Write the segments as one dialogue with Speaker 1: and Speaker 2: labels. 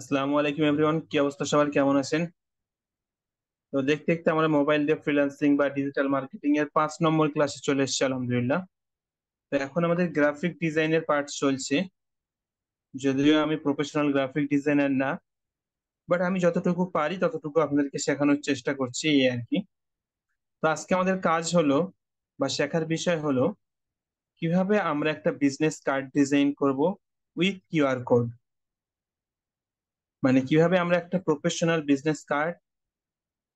Speaker 1: আসসালামু আলাইকুম এভরিওয়ান কি অবস্থা সবার কেমন আছেন তো দেখতে দেখতে আমরা মোবাইল দিয়ে ফ্রিল্যান্সিং বা ডিজিটাল মার্কেটিং এর পাঁচ নম্বর ক্লাসে চলে এসেছি আলহামদুলিল্লাহ তো এখন আমাদের গ্রাফিক ডিজাইনের পার্ট চলছে যদিও আমি প্রফেশনাল গ্রাফিক ডিজাইনার না বাট আমি যতটুকু পারি ততটুকু আপনাদেরকে শেখানোর চেষ্টা করছি এই আর কি তো আজকে আমাদের কাজ হলো বা শেখার বিষয় হলো কিভাবে আমরা একটা বিজনেস কার্ড ডিজাইন করব উইথ কিউআর কোড মানে কিভাবে আমরা একটা professional business card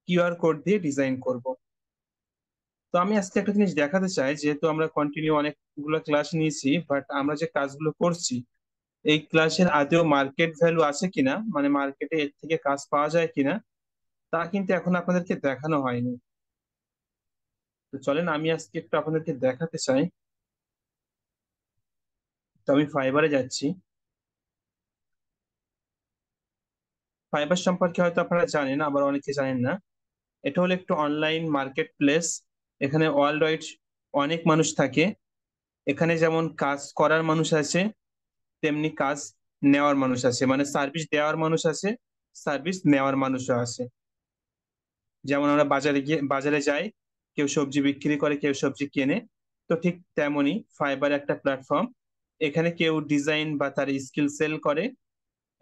Speaker 1: QR code দিয়ে ডিজাইন করব তো আমি আজকে একটা জিনিস দেখাতে চাই যেহেতু আমরা কন্টিনিউ অনেকগুলো ক্লাস নিয়েছি বাট আমরা যে কাজগুলো করছি এই ক্লাসের আদেও মার্কেট ভ্যালু আছে কিনা মানে মার্কেটে এর থেকে কাজ পাওয়া যায় কিনা তা কিন্তু এখন আপনাদেরকে দেখানো হয়নি তো চলেন আমি আজকে একটু আপনাদেরকে দেখাতে চাই তো আমি ফাইবারে যাচ্ছি ফাইবার সম্পর্কে হয়তো আপনারা জানেন আবার অনেকে জানেন না এটা হলো একটু অনলাইন মার্কেট প্লেস এখানে ওয়ার্ল্ড ওয়াইড অনেক মানুষ থাকে এখানে যেমন কাজ করার মানুষ আছে তেমনি কাজ নেওয়ার মানুষ আছে মানে সার্ভিস দেওয়ার মানুষ আছে সার্ভিস নেওয়ার মানুষও আছে যেমন আমরা বাজারে গিয়ে বাজারে যাই কেউ সবজি বিক্রি করে কেউ সবজি কেনে তো ঠিক তেমনই ফাইবার একটা প্ল্যাটফর্ম এখানে কেউ ডিজাইন বা তার স্কিল সেল করে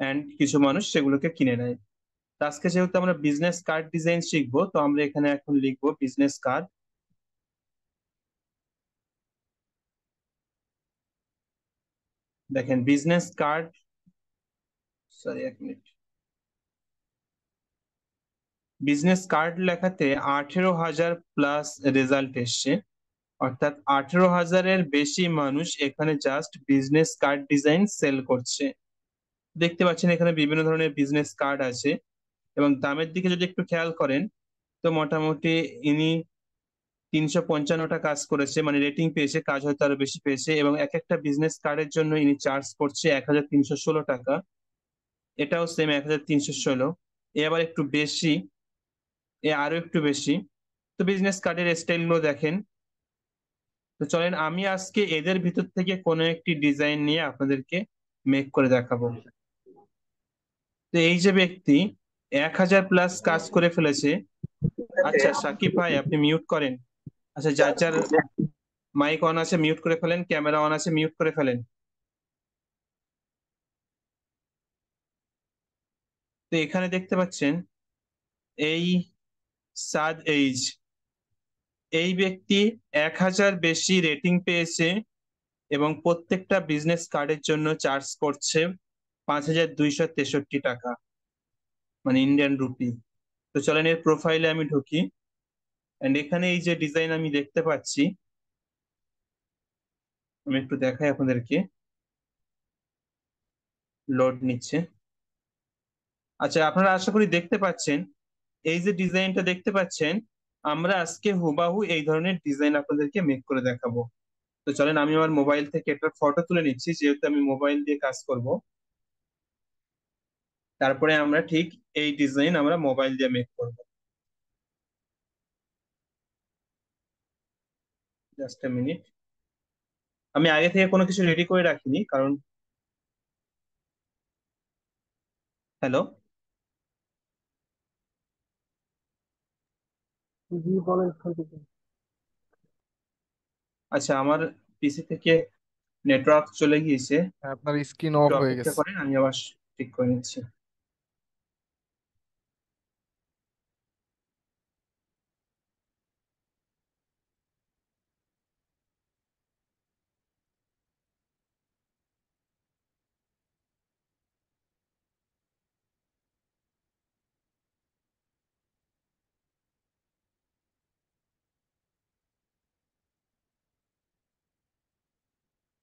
Speaker 1: অ্যান্ড কিছু মানুষ সেগুলোকে কিনে নেয় তো আজকে যেহেতু আমরা বিজনেস কার্ড ডিজাইন শিখবো তো আমরা এখানে এখন লিখবো বিজনেস কার্ড দেখেন বিজনেস কার্ড সরি এক মিনিট বিজনেস কার্ড লেখাতে আঠেরো হাজার প্লাস রেজাল্ট এসছে অর্থাৎ আঠেরো হাজারের বেশি মানুষ এখানে just business card design sell করছে দেখতে পাচ্ছেন এখানে বিভিন্ন ধরনের বিজনেস কার্ড আছে এবং দামের দিকে যদি একটু খেয়াল করেন তো মোটামুটি ইনি তিনশো পঞ্চান্নটা কাজ করেছে মানে রেটিং পেয়েছে কাজ হয়তো আরো বেশি পেয়েছে এবং এক একটা বিজনেস কার্ডের জন্য ইনি চার্জ করছে এক হাজার তিনশো ষোলো টাকা এটাও সেম এক হাজার তিনশো ষোলো এ আবার একটু বেশি এ আরো একটু বেশি তো বিজনেস কার্ডের গুলো দেখেন তো চলেন আমি আজকে এদের ভিতর থেকে কোনো একটি ডিজাইন নিয়ে আপনাদেরকে মেক করে দেখাবো তো এই যে ব্যক্তি এক হাজার প্লাস কাজ করে ফেলেছে আচ্ছা সাকিব ভাই আপনি মিউট করেন আচ্ছা যার যার মাইক অন আছে মিউট করে ফেলেন ক্যামেরা অন আছে মিউট করে ফেলেন তো এখানে দেখতে পাচ্ছেন এই সাদ এইজ এই ব্যক্তি এক হাজার বেশি রেটিং পেয়েছে এবং প্রত্যেকটা বিজনেস কার্ডের জন্য চার্জ করছে পাঁচ হাজার দুইশো তেষট্টি টাকা মানে ইন্ডিয়ান রুপি তো চলেন এর প্রোফাইলে আমি ঢুকি অ্যান্ড এখানে এই যে ডিজাইন আমি দেখতে পাচ্ছি আমি একটু দেখাই আপনাদেরকে লোড নিচ্ছে আচ্ছা আপনারা আশা করি দেখতে পাচ্ছেন এই যে ডিজাইনটা দেখতে পাচ্ছেন আমরা আজকে হুবাহু এই ধরনের ডিজাইন আপনাদেরকে মেক করে দেখাবো তো চলেন আমি আমার মোবাইল থেকে একটা ফটো তুলে নিচ্ছি যেহেতু আমি মোবাইল দিয়ে কাজ করব তারপরে আমরা ঠিক এই ডিজাইন আমরা মোবাইল দিয়ে মেক করব জাস্ট এ মিনিট আমি আগে থেকে কোনো কিছু রেডি করে রাখিনি কারণ হ্যালো আচ্ছা আমার পিসি থেকে নেটওয়ার্ক চলে গিয়েছে
Speaker 2: হ্যাঁ, আপনার স্ক্রিন অফ হয়ে গেছে আমি আবার ঠিক করে নিচ্ছি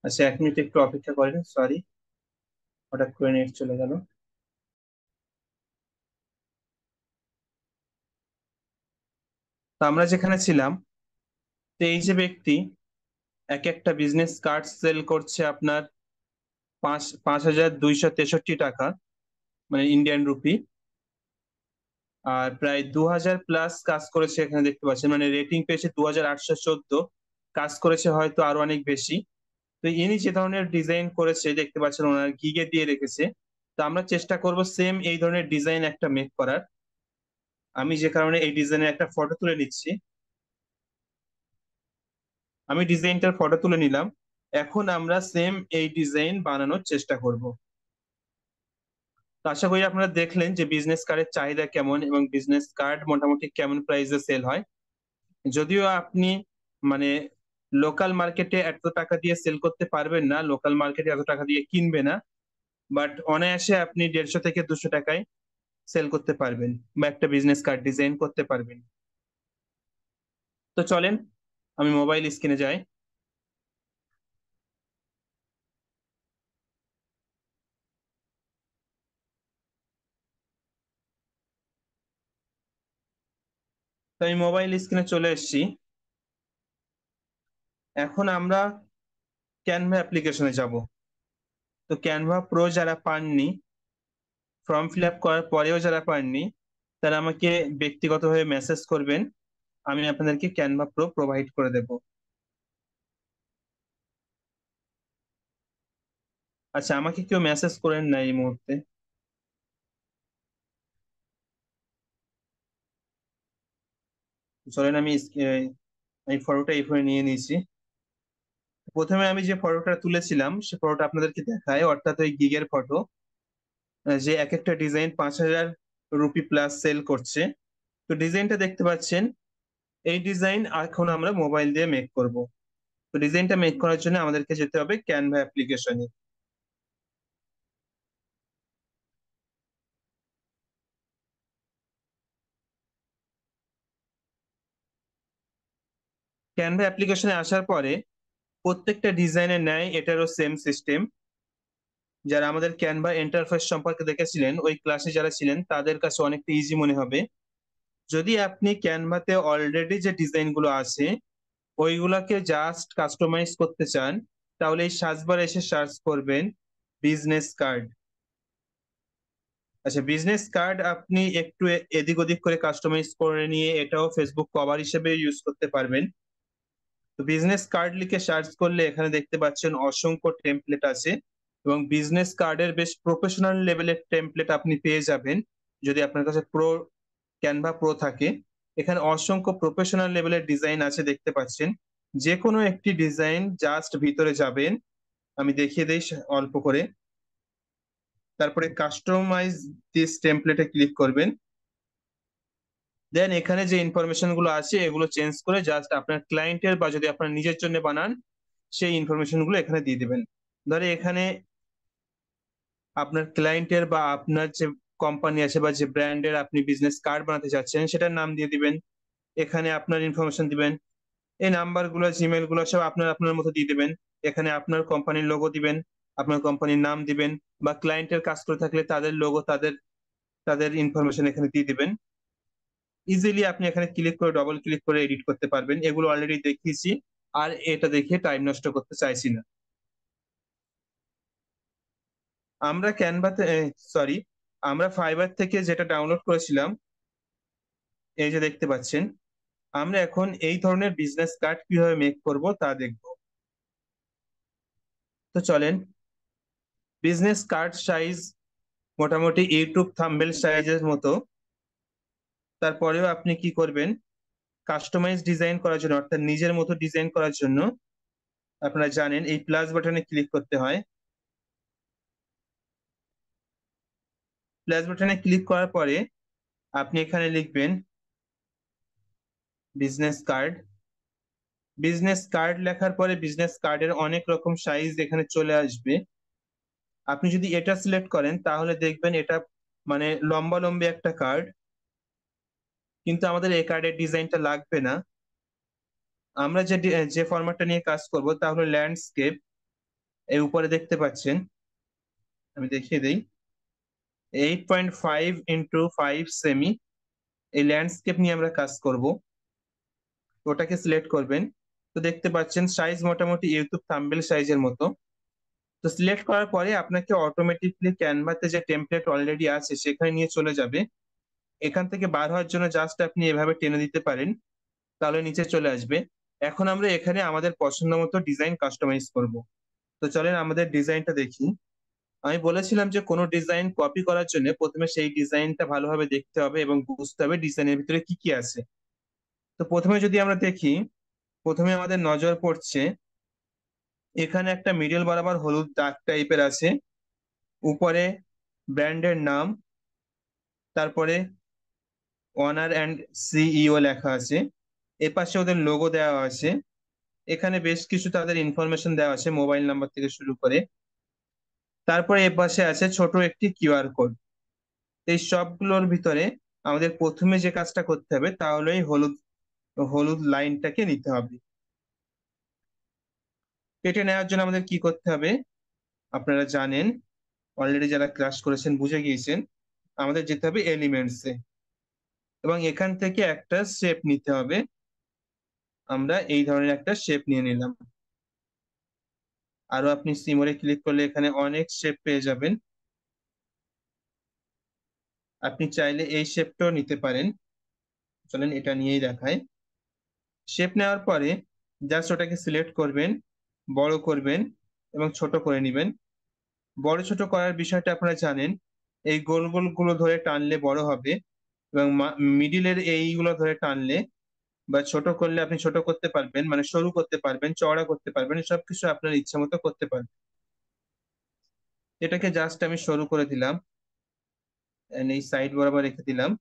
Speaker 1: আচ্ছা এক মিনিট একটু অপেক্ষা করেন সরি হঠাৎ করে নেট চলে গেল তো আমরা যেখানে ছিলাম তো এই যে ব্যক্তি এক একটা বিজনেস কার্ড সেল করছে আপনার পাঁচ পাঁচ হাজার দুইশো তেষট্টি টাকা মানে ইন্ডিয়ান রুপি আর প্রায় দু হাজার প্লাস কাজ করেছে এখানে দেখতে পাচ্ছেন মানে রেটিং পেয়েছে দু হাজার আটশো চোদ্দ কাজ করেছে হয়তো আরো অনেক বেশি তো ইনি যে ধরনের ডিজাইন করেছে দেখতে পাচ্ছেন ওনার গিগে দিয়ে রেখেছে তো আমরা চেষ্টা করব সেম এই ধরনের ডিজাইন একটা মেক করার আমি যে কারণে এই ডিজাইনের একটা ফটো তুলে নিচ্ছি আমি ডিজাইনটার ফটো তুলে নিলাম এখন আমরা সেম এই ডিজাইন বানানোর চেষ্টা করব তো আশা করি আপনারা দেখলেন যে বিজনেস কার্ডের চাহিদা কেমন এবং বিজনেস কার্ড মোটামুটি কেমন প্রাইসে সেল হয় যদিও আপনি মানে লোকাল মার্কেটে এত টাকা দিয়ে সেল করতে পারবেন না লোকাল মার্কেটে এত টাকা দিয়ে কিনবে না বাট অনায়াসে আপনি দেড়শো থেকে দুশো টাকায় সেল করতে পারবেন বা একটা বিজনেস কার্ড ডিজাইন করতে পারবেন তো চলেন আমি মোবাইল স্ক্রিনে যাই তো আমি মোবাইল স্ক্রিনে চলে এসেছি এখন আমরা ক্যানভা অ্যাপ্লিকেশনে যাব তো ক্যানভা প্রো যারা পাননি ফর্ম ফিল আপ করার পরেও যারা পাননি তারা আমাকে ব্যক্তিগতভাবে মেসেজ করবেন আমি আপনাদেরকে ক্যানভা প্রো প্রোভাইড করে দেব আচ্ছা আমাকে কেউ মেসেজ করেন না এই মুহূর্তে চলেন আমি এই ফটোটা এই ফোনে নিয়ে নিয়েছি প্রথমে আমি যে ফটোটা তুলেছিলাম সে ফটোটা আপনাদেরকে দেখায় অর্থাৎ ওই গিগের ফটো যে এক একটা ডিজাইন পাঁচ হাজার রুপি প্লাস সেল করছে তো ডিজাইনটা দেখতে পাচ্ছেন এই ডিজাইন এখন আমরা মোবাইল দিয়ে মেক করব তো ডিজাইনটা মেক করার জন্য আমাদেরকে যেতে হবে ক্যানভা অ্যাপ্লিকেশনে ক্যানভা অ্যাপ্লিকেশনে আসার পরে প্রত্যেকটা ডিজাইনের নেয় এটারও সেম সিস্টেম যারা আমাদের ক্যানভা ইন্টারফেস সম্পর্কে দেখেছিলেন ওই ক্লাসে যারা ছিলেন তাদের কাছে অনেকটা ইজি মনে হবে যদি আপনি ক্যানভাতে অলরেডি যে ডিজাইনগুলো আছে ওইগুলোকে জাস্ট কাস্টমাইজ করতে চান তাহলে এই সার্চবার এসে সার্চ করবেন বিজনেস কার্ড আচ্ছা বিজনেস কার্ড আপনি একটু এদিক ওদিক করে কাস্টমাইজ করে নিয়ে এটাও ফেসবুক কভার হিসেবে ইউজ করতে পারবেন তো বিজনেস কার্ড লিখে সার্চ করলে এখানে দেখতে পাচ্ছেন অসংখ্য টেমপ্লেট আছে এবং বিজনেস কার্ডের বেশ প্রফেশনাল লেভেলের টেমপ্লেট আপনি পেয়ে যাবেন যদি আপনার কাছে প্রো ক্যানভা প্রো থাকে এখানে অসংখ্য প্রফেশনাল লেভেলের ডিজাইন আছে দেখতে পাচ্ছেন যে কোনো একটি ডিজাইন জাস্ট ভিতরে যাবেন আমি দেখিয়ে দিই অল্প করে তারপরে কাস্টমাইজ দিস টেমপ্লেটে ক্লিক করবেন দেন এখানে যে ইনফরমেশন গুলো আছে এগুলো চেঞ্জ করে জাস্ট আপনার ক্লায়েন্টের বা যদি আপনার নিজের জন্য বানান সেই ইনফরমেশন গুলো এখানে দিয়ে দিবেন ধরে এখানে আপনার ক্লায়েন্টের বা আপনার যে কোম্পানি আছে বা যে ব্র্যান্ডের আপনি বিজনেস কার্ড বানাতে চাচ্ছেন সেটার নাম দিয়ে দিবেন এখানে আপনার ইনফরমেশন দিবেন এই নাম্বার গুলো জিমেল গুলো সব আপনার আপনার মতো দিয়ে দিবেন এখানে আপনার কোম্পানির লোগো দিবেন আপনার কোম্পানির নাম দিবেন বা ক্লায়েন্টের কাজ করে থাকলে তাদের লোগো তাদের তাদের ইনফরমেশন এখানে দিয়ে দিবেন ইজিলি আপনি এখানে ক্লিক করে ডবল ক্লিক করে এডিট করতে পারবেন এগুলো অলরেডি দেখিয়েছি আর এটা দেখে টাইম নষ্ট করতে চাইছি না আমরা ক্যানভাতে সরি আমরা ফাইবার থেকে যেটা ডাউনলোড করেছিলাম এই যে দেখতে পাচ্ছেন আমরা এখন এই ধরনের বিজনেস কার্ড কিভাবে মেক করব তা দেখব তো চলেন বিজনেস কার্ড সাইজ মোটামুটি ইউটিউব থাম্বেল সাইজের মতো তারপরেও আপনি কি করবেন কাস্টমাইজ ডিজাইন করার জন্য অর্থাৎ নিজের মতো ডিজাইন করার জন্য আপনারা জানেন এই প্লাস বাটনে ক্লিক করতে হয় প্লাস বাটনে ক্লিক করার পরে আপনি এখানে লিখবেন বিজনেস কার্ড বিজনেস কার্ড লেখার পরে বিজনেস কার্ডের অনেক রকম সাইজ এখানে চলে আসবে আপনি যদি এটা সিলেক্ট করেন তাহলে দেখবেন এটা মানে লম্বা লম্বি একটা কার্ড কিন্তু আমাদের এই কার্ডের ডিজাইনটা লাগবে না আমরা যে যে ফরম্যাটটা নিয়ে কাজ করব তা হলো ল্যান্ডস্কেপ এই উপরে দেখতে পাচ্ছেন আমি দেখিয়ে দিই eight point five into five সেমি এই ল্যান্ডস্কেপ নিয়ে আমরা কাজ করব ওটাকে সিলেক্ট করবেন তো দেখতে পাচ্ছেন সাইজ মোটামুটি ইউটিউব থাম্বেল সাইজের মতো তো সিলেক্ট করার পরে আপনাকে অটোমেটিকলি ক্যানভাতে যে টেমপ্লেট অলরেডি আছে সেখানে নিয়ে চলে যাবে এখান থেকে বার হওয়ার জন্য জাস্ট আপনি এভাবে টেনে দিতে পারেন তাহলে নিচে চলে আসবে এখন আমরা এখানে আমাদের পছন্দ মতো ডিজাইন কাস্টমাইজ করব তো চলেন আমাদের ডিজাইনটা দেখি আমি বলেছিলাম যে কোনো ডিজাইন কপি করার জন্য প্রথমে সেই ডিজাইনটা ভালোভাবে দেখতে হবে এবং বুঝতে হবে ডিজাইনের ভিতরে কি কি আছে তো প্রথমে যদি আমরা দেখি প্রথমে আমাদের নজর পড়ছে এখানে একটা মিডল বরাবর হলুদ দাগ টাইপের আছে উপরে ব্র্যান্ডের নাম তারপরে অনার অ্যান্ড সিইও লেখা আছে এপাশে পাশে ওদের লোগো দেওয়া আছে এখানে বেশ কিছু তাদের ইনফরমেশন দেওয়া আছে মোবাইল নাম্বার থেকে শুরু করে তারপরে এপাশে পাশে আছে ছোট একটি কিউআর কোড এই সবগুলোর ভিতরে আমাদের প্রথমে যে কাজটা করতে হবে তাহলে এই হলুদ হলুদ লাইনটাকে নিতে হবে কেটে নেওয়ার জন্য আমাদের কি করতে হবে আপনারা জানেন অলরেডি যারা ক্লাস করেছেন বুঝে গিয়েছেন আমাদের যেতে হবে এলিমেন্টসে এবং এখান থেকে একটা শেপ নিতে হবে আমরা এই ধরনের একটা শেপ নিয়ে নিলাম আরো আপনি সিমোরে ক্লিক করলে এখানে অনেক শেপ পেয়ে যাবেন আপনি চাইলে এই শেপটাও নিতে পারেন চলেন এটা নিয়েই দেখায় শেপ নেওয়ার পরে জাস্ট ওটাকে সিলেক্ট করবেন বড় করবেন এবং ছোট করে নেবেন বড় ছোট করার বিষয়টা আপনারা জানেন এই গোল গোলগুলো ধরে টানলে বড় হবে এবং মিডিলের এইগুলো ধরে টানলে বা ছোট করলে আপনি ছোট করতে পারবেন মানে সরু করতে পারবেন চওড়া করতে পারবেন সবকিছু আপনার ইচ্ছা মতো করতে পারবেন এটাকে জাস্ট আমি সরু করে দিলাম এই সাইড বরাবর রেখে দিলাম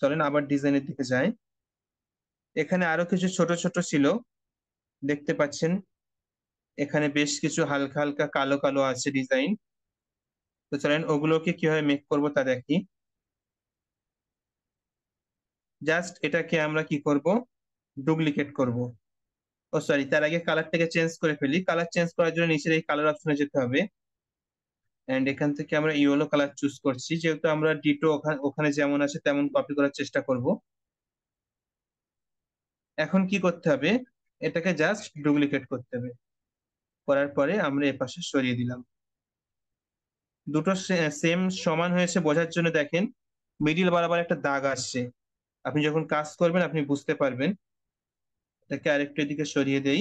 Speaker 1: চলেন আবার ডিজাইনের দিকে যাই এখানে আরো কিছু ছোট ছোট ছিল দেখতে পাচ্ছেন এখানে বেশ কিছু হালকা হালকা কালো কালো আছে ডিজাইন তো চলেন ওগুলোকে কিভাবে মেক করব তা দেখি জাস্ট এটাকে আমরা কি করব ডুপ্লিকেট করব ও সরি তার আগে কালারটাকে চেঞ্জ করে ফেলি কালার চেঞ্জ করার জন্য নিচের এই কালার অপশনে যেতে হবে অ্যান্ড এখান থেকে আমরা ইয়েলো কালার চুজ করছি যেহেতু আমরা ডিটো ওখানে যেমন আছে তেমন কপি করার চেষ্টা করব এখন কি করতে হবে এটাকে জাস্ট ডুপ্লিকেট করতে হবে করার পরে আমরা এপাশে সরিয়ে দিলাম দুটো সেম সমান হয়েছে বোঝার জন্য দেখেন মিডিল বরাবর একটা দাগ আসছে আপনি যখন কাজ করবেন আপনি বুঝতে পারবেন এটাকে আরেকটু এদিকে সরিয়ে দেই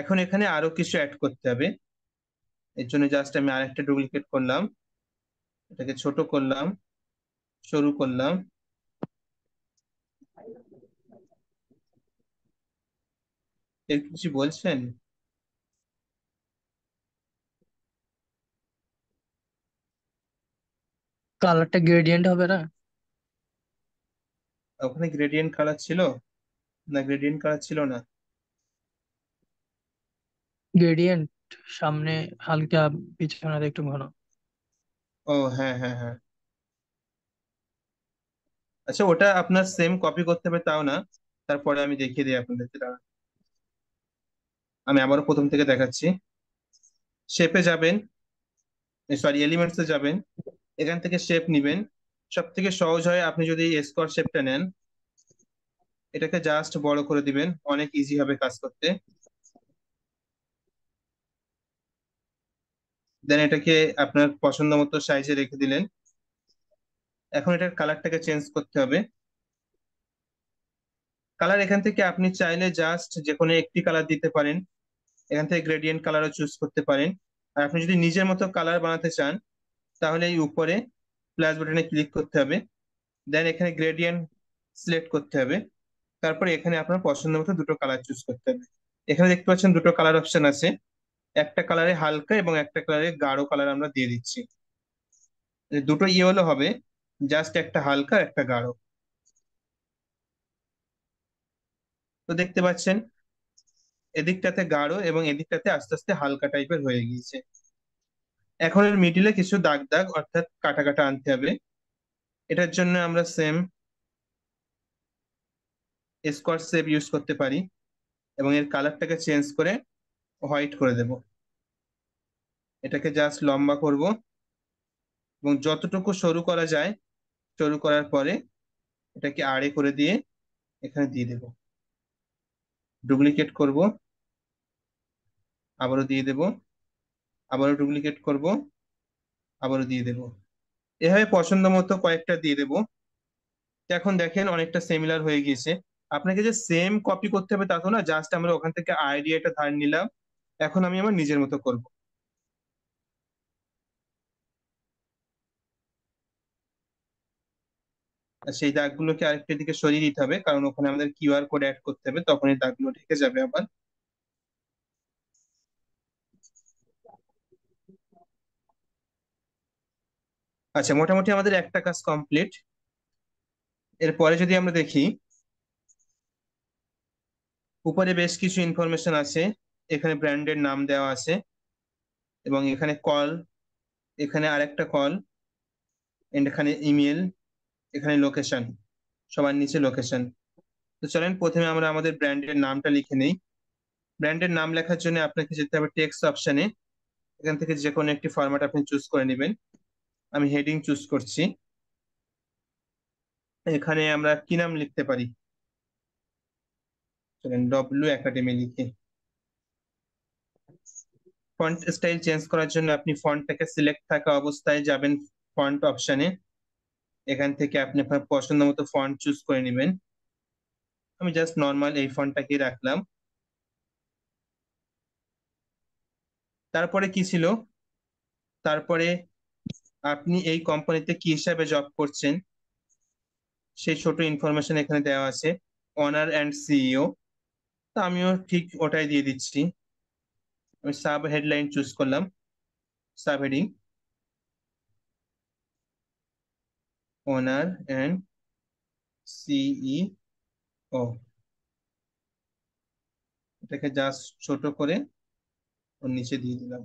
Speaker 1: এখন এখানে আরো কিছু অ্যাড করতে হবে এর জন্য জাস্ট আমি আরেকটা ডুপ্লিকেট করলাম এটাকে ছোট করলাম সরু করলাম কিছু বলছেন
Speaker 2: কালারটা গ্রেডিয়েন্ট হবে না
Speaker 1: ওখানে গ্রেডিয়েন্ট কালার ছিল না গ্রেডিয়েন্ট কালার ছিল না গ্রেডিয়েন্ট সামনে হালকা পিছনে একটু ঘন ও হ্যাঁ হ্যাঁ হ্যাঁ আচ্ছা ওটা আপনার সেম কপি করতে হবে তাও না তারপরে আমি দেখিয়ে দিই আপনাদের আমি আবারও প্রথম থেকে দেখাচ্ছি শেপে যাবেন সরি এলিমেন্টসে যাবেন এখান থেকে শেপ নিবেন সব থেকে সহজ হয় আপনি যদি স্কোয়ার শেপটা নেন এটাকে জাস্ট বড় করে দিবেন অনেক ইজি হবে কাজ করতে দেন এটাকে আপনার পছন্দ মতো সাইজে রেখে দিলেন এখন এটার কালারটাকে চেঞ্জ করতে হবে কালার এখান থেকে আপনি চাইলে জাস্ট যে কোনো একটি কালার দিতে পারেন এখান থেকে গ্রেডিয়েন্ট কালারও চুজ করতে পারেন আর আপনি যদি নিজের মতো কালার বানাতে চান তাহলে এই উপরে প্লাস বাটনে ক্লিক করতে হবে দেন এখানে গ্রেডিয়েন্ট সিলেক্ট করতে হবে তারপরে এখানে আপনার পছন্দ মতো দুটো কালার চুজ করতে হবে এখানে দেখতে পাচ্ছেন দুটো কালার অপশন আছে একটা কালারে হালকা এবং একটা কালারে গাঢ় কালার আমরা দিয়ে দিচ্ছি দুটো ইয়েলো হবে জাস্ট একটা হালকা একটা গাঢ় তো দেখতে পাচ্ছেন এদিকটাতে গাঢ় এবং এদিকটাতে আস্তে আস্তে হালকা টাইপের হয়ে গিয়েছে এখন এর মিডিলে কিছু দাগ দাগ অর্থাৎ কাটা কাটা আনতে হবে এটার জন্য আমরা সেম স্কোয়ার শেপ ইউজ করতে পারি এবং এর কালারটাকে চেঞ্জ করে হোয়াইট করে দেব এটাকে জাস্ট লম্বা করব এবং যতটুকু সরু করা যায় সরু করার পরে এটাকে আড়ে করে দিয়ে এখানে দিয়ে দেবো ডুপ্লিকেট করব আবারও দিয়ে দেব আবারও ডুপ্লিকেট করব আবারও দিয়ে দেব এভাবে পছন্দ মতো কয়েকটা দিয়ে দেব এখন দেখেন অনেকটা সিমিলার হয়ে গিয়েছে আপনাকে যে সেম কপি করতে হবে তা তো না জাস্ট আমরা ওখান থেকে আইডিয়াটা ধার নিলাম এখন আমি আমার নিজের মতো করবো সেই দাগগুলোকে আরেকটা দিকে সরিয়ে দিতে হবে কারণ ওখানে আমাদের কিউআর কোড অ্যাড করতে হবে তখন এই দাগগুলো ঢেকে যাবে আবার আচ্ছা মোটামুটি আমাদের একটা কাজ কমপ্লিট এরপরে যদি আমরা দেখি উপরে বেশ কিছু ইনফরমেশন আছে এখানে ব্র্যান্ডের নাম দেওয়া আছে এবং এখানে কল এখানে আরেকটা কল এন্ড এখানে ইমেল এখানে লোকেশন সবার নিচে লোকেশন তো চলেন প্রথমে আমরা আমাদের ব্র্যান্ডের নামটা লিখে নিই ব্র্যান্ডের নাম লেখার জন্য আপনাকে যেতে হবে টেক্সট অপশানে এখান থেকে যে কোনো একটি ফরম্যাট আপনি চুজ করে নেবেন আমি হেডিং চুজ করছি এখানে আমরা কি নাম লিখতে পারি চলেন ডব্লিউ একাডেমি লিখে ফন্ট স্টাইল চেঞ্জ করার জন্য আপনি ফন্টটাকে সিলেক্ট থাকা অবস্থায় যাবেন ফন্ট অপশানে এখান থেকে আপনি আপনার পছন্দ মতো ফন্ট চুজ করে নেবেন আমি জাস্ট নর্মাল এই ফন্টটাকে রাখলাম তারপরে কি ছিল তারপরে আপনি এই কোম্পানিতে কি হিসাবে জব করছেন সেই ছোট ইনফরমেশন এখানে দেওয়া আছে অনার অ্যান্ড সিইও তা আমিও ঠিক ওটাই দিয়ে দিচ্ছি আমি সাব হেডলাইন চুজ করলাম sub heading honor and CEO e এটাকে জাস্ট ছোট করে ওর নিচে দিয়ে দিলাম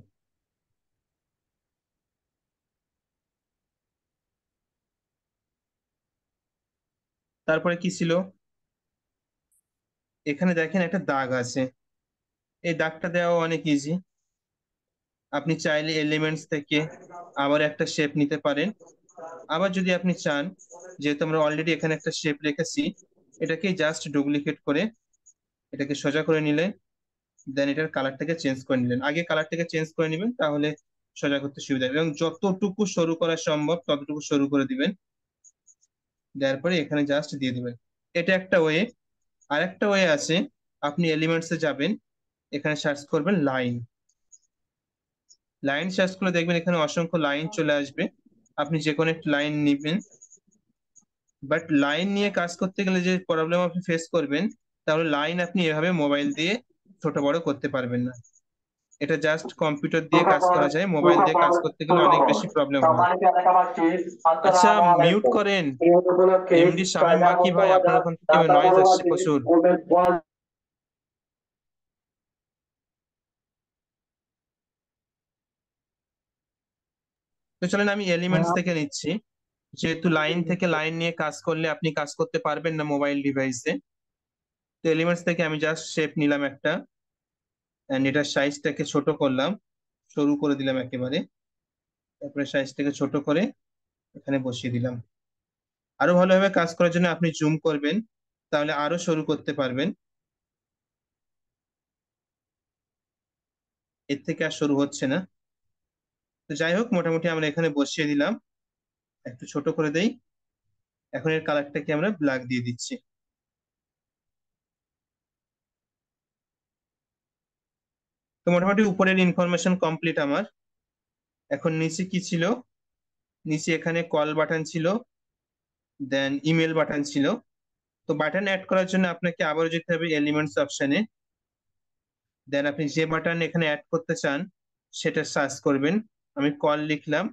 Speaker 1: তারপরে কি ছিল এখানে দেখেন একটা দাগ আছে এই দাগটা দেওয়া অনেক ইজি আপনি চাইলে এলিমেন্টস থেকে আবার একটা শেপ নিতে পারেন আবার যদি আপনি চান যেহেতু আমরা অলরেডি এখানে একটা শেপ রেখেছি এটাকে জাস্ট ডুপ্লিকেট করে এটাকে সোজা করে নিলেন দেন এটার কালারটাকে চেঞ্জ করে নিলেন আগে কালারটাকে চেঞ্জ করে নেবেন তাহলে সোজা করতে সুবিধা হবে এবং যতটুকু সরু করা সম্ভব ততটুকু সরু করে দিবেন দেওয়ার পরে এখানে জাস্ট দিয়ে দিবেন এটা একটা ওয়ে আর একটা ওয়ে আছে আপনি এলিমেন্টসে যাবেন এখানে সার্চ করবেন লাইন লাইন সার্চ করে দেখবেন এখানে অসংখ্য লাইন চলে আসবে আপনি যে কোনো একটা লাইন নেবেন বাট লাইন নিয়ে কাজ করতে গেলে যে প্রবলেম আপনি ফেস করবেন তাহলে লাইন আপনি এভাবে মোবাইল দিয়ে ছোট বড় করতে পারবেন না এটা জাস্ট কম্পিউটার দিয়ে কাজ করা যায় মোবাইল দিয়ে কাজ করতে গেলে অনেক বেশি প্রবলেম হয় আচ্ছা মিউট করেন এমডি শামীম বাকি ভাই আপনার ওখান থেকে নয়েজ আসছে প্রচুর তো চলেন আমি এলিমেন্টস হ্যাঁ। থেকে নিচ্ছি যেহেতু লাইন থেকে লাইন নিয়ে কাজ করলে আপনি কাজ করতে পারবেন না মোবাইল ডিভাইসে তো এলিমেন্টস থেকে আমি জাস্ট শেপ নিলাম একটা অ্যান্ড এটার সাইজটাকে ছোট করলাম সরু করে দিলাম একেবারে তারপরে সাইজটাকে ছোট করে এখানে বসিয়ে দিলাম আরো ভালোভাবে কাজ করার জন্য আপনি জুম করবেন তাহলে আরো সরু করতে পারবেন এর থেকে আর সরু হচ্ছে না তো যাই হোক মোটামুটি আমরা এখানে বসিয়ে দিলাম একটু ছোট করে দেই এখন এর কালারটাকে আমরা ব্ল্যাক দিয়ে দিচ্ছি তো মোটামুটি উপরের ইনফরমেশন কমপ্লিট আমার এখন নিচে কি ছিল নিচে এখানে কল বাটন ছিল দেন ইমেল বাটন ছিল তো বাটন অ্যাড করার জন্য আপনাকে আবারও যেতে হবে এলিমেন্টস অপশানে দেন আপনি যে বাটন এখানে অ্যাড করতে চান সেটা সার্চ করবেন আমি কল লিখলাম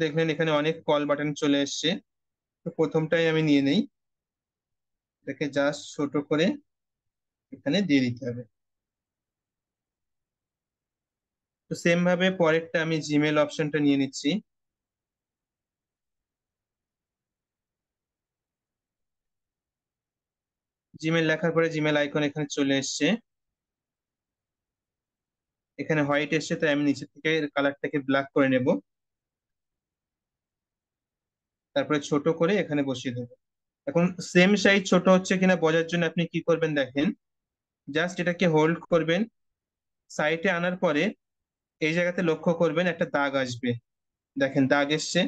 Speaker 1: দেখলেন এখানে অনেক কল বাটন চলে এসছে তো প্রথমটাই আমি নিয়ে নেই এটাকে জাস্ট ছোট করে এখানে দিয়ে দিতে হবে তো সেম ভাবে পরেরটা আমি জিমেল অপশনটা নিয়ে নিচ্ছি জিমেল লেখার পরে জিমেল আইকন এখানে চলে এসছে এখানে হোয়াইট এসছে তাই আমি নিচে থেকে কালারটাকে ব্ল্যাক করে নেব তারপরে ছোট করে এখানে বসিয়ে দেব এখন সেম সাইজ ছোট হচ্ছে কিনা বোঝার জন্য আপনি কি করবেন দেখেন জাস্ট এটাকে হোল্ড করবেন সাইটে আনার পরে এই জায়গাতে লক্ষ্য করবেন একটা দাগ আসবে দেখেন দাগ এসছে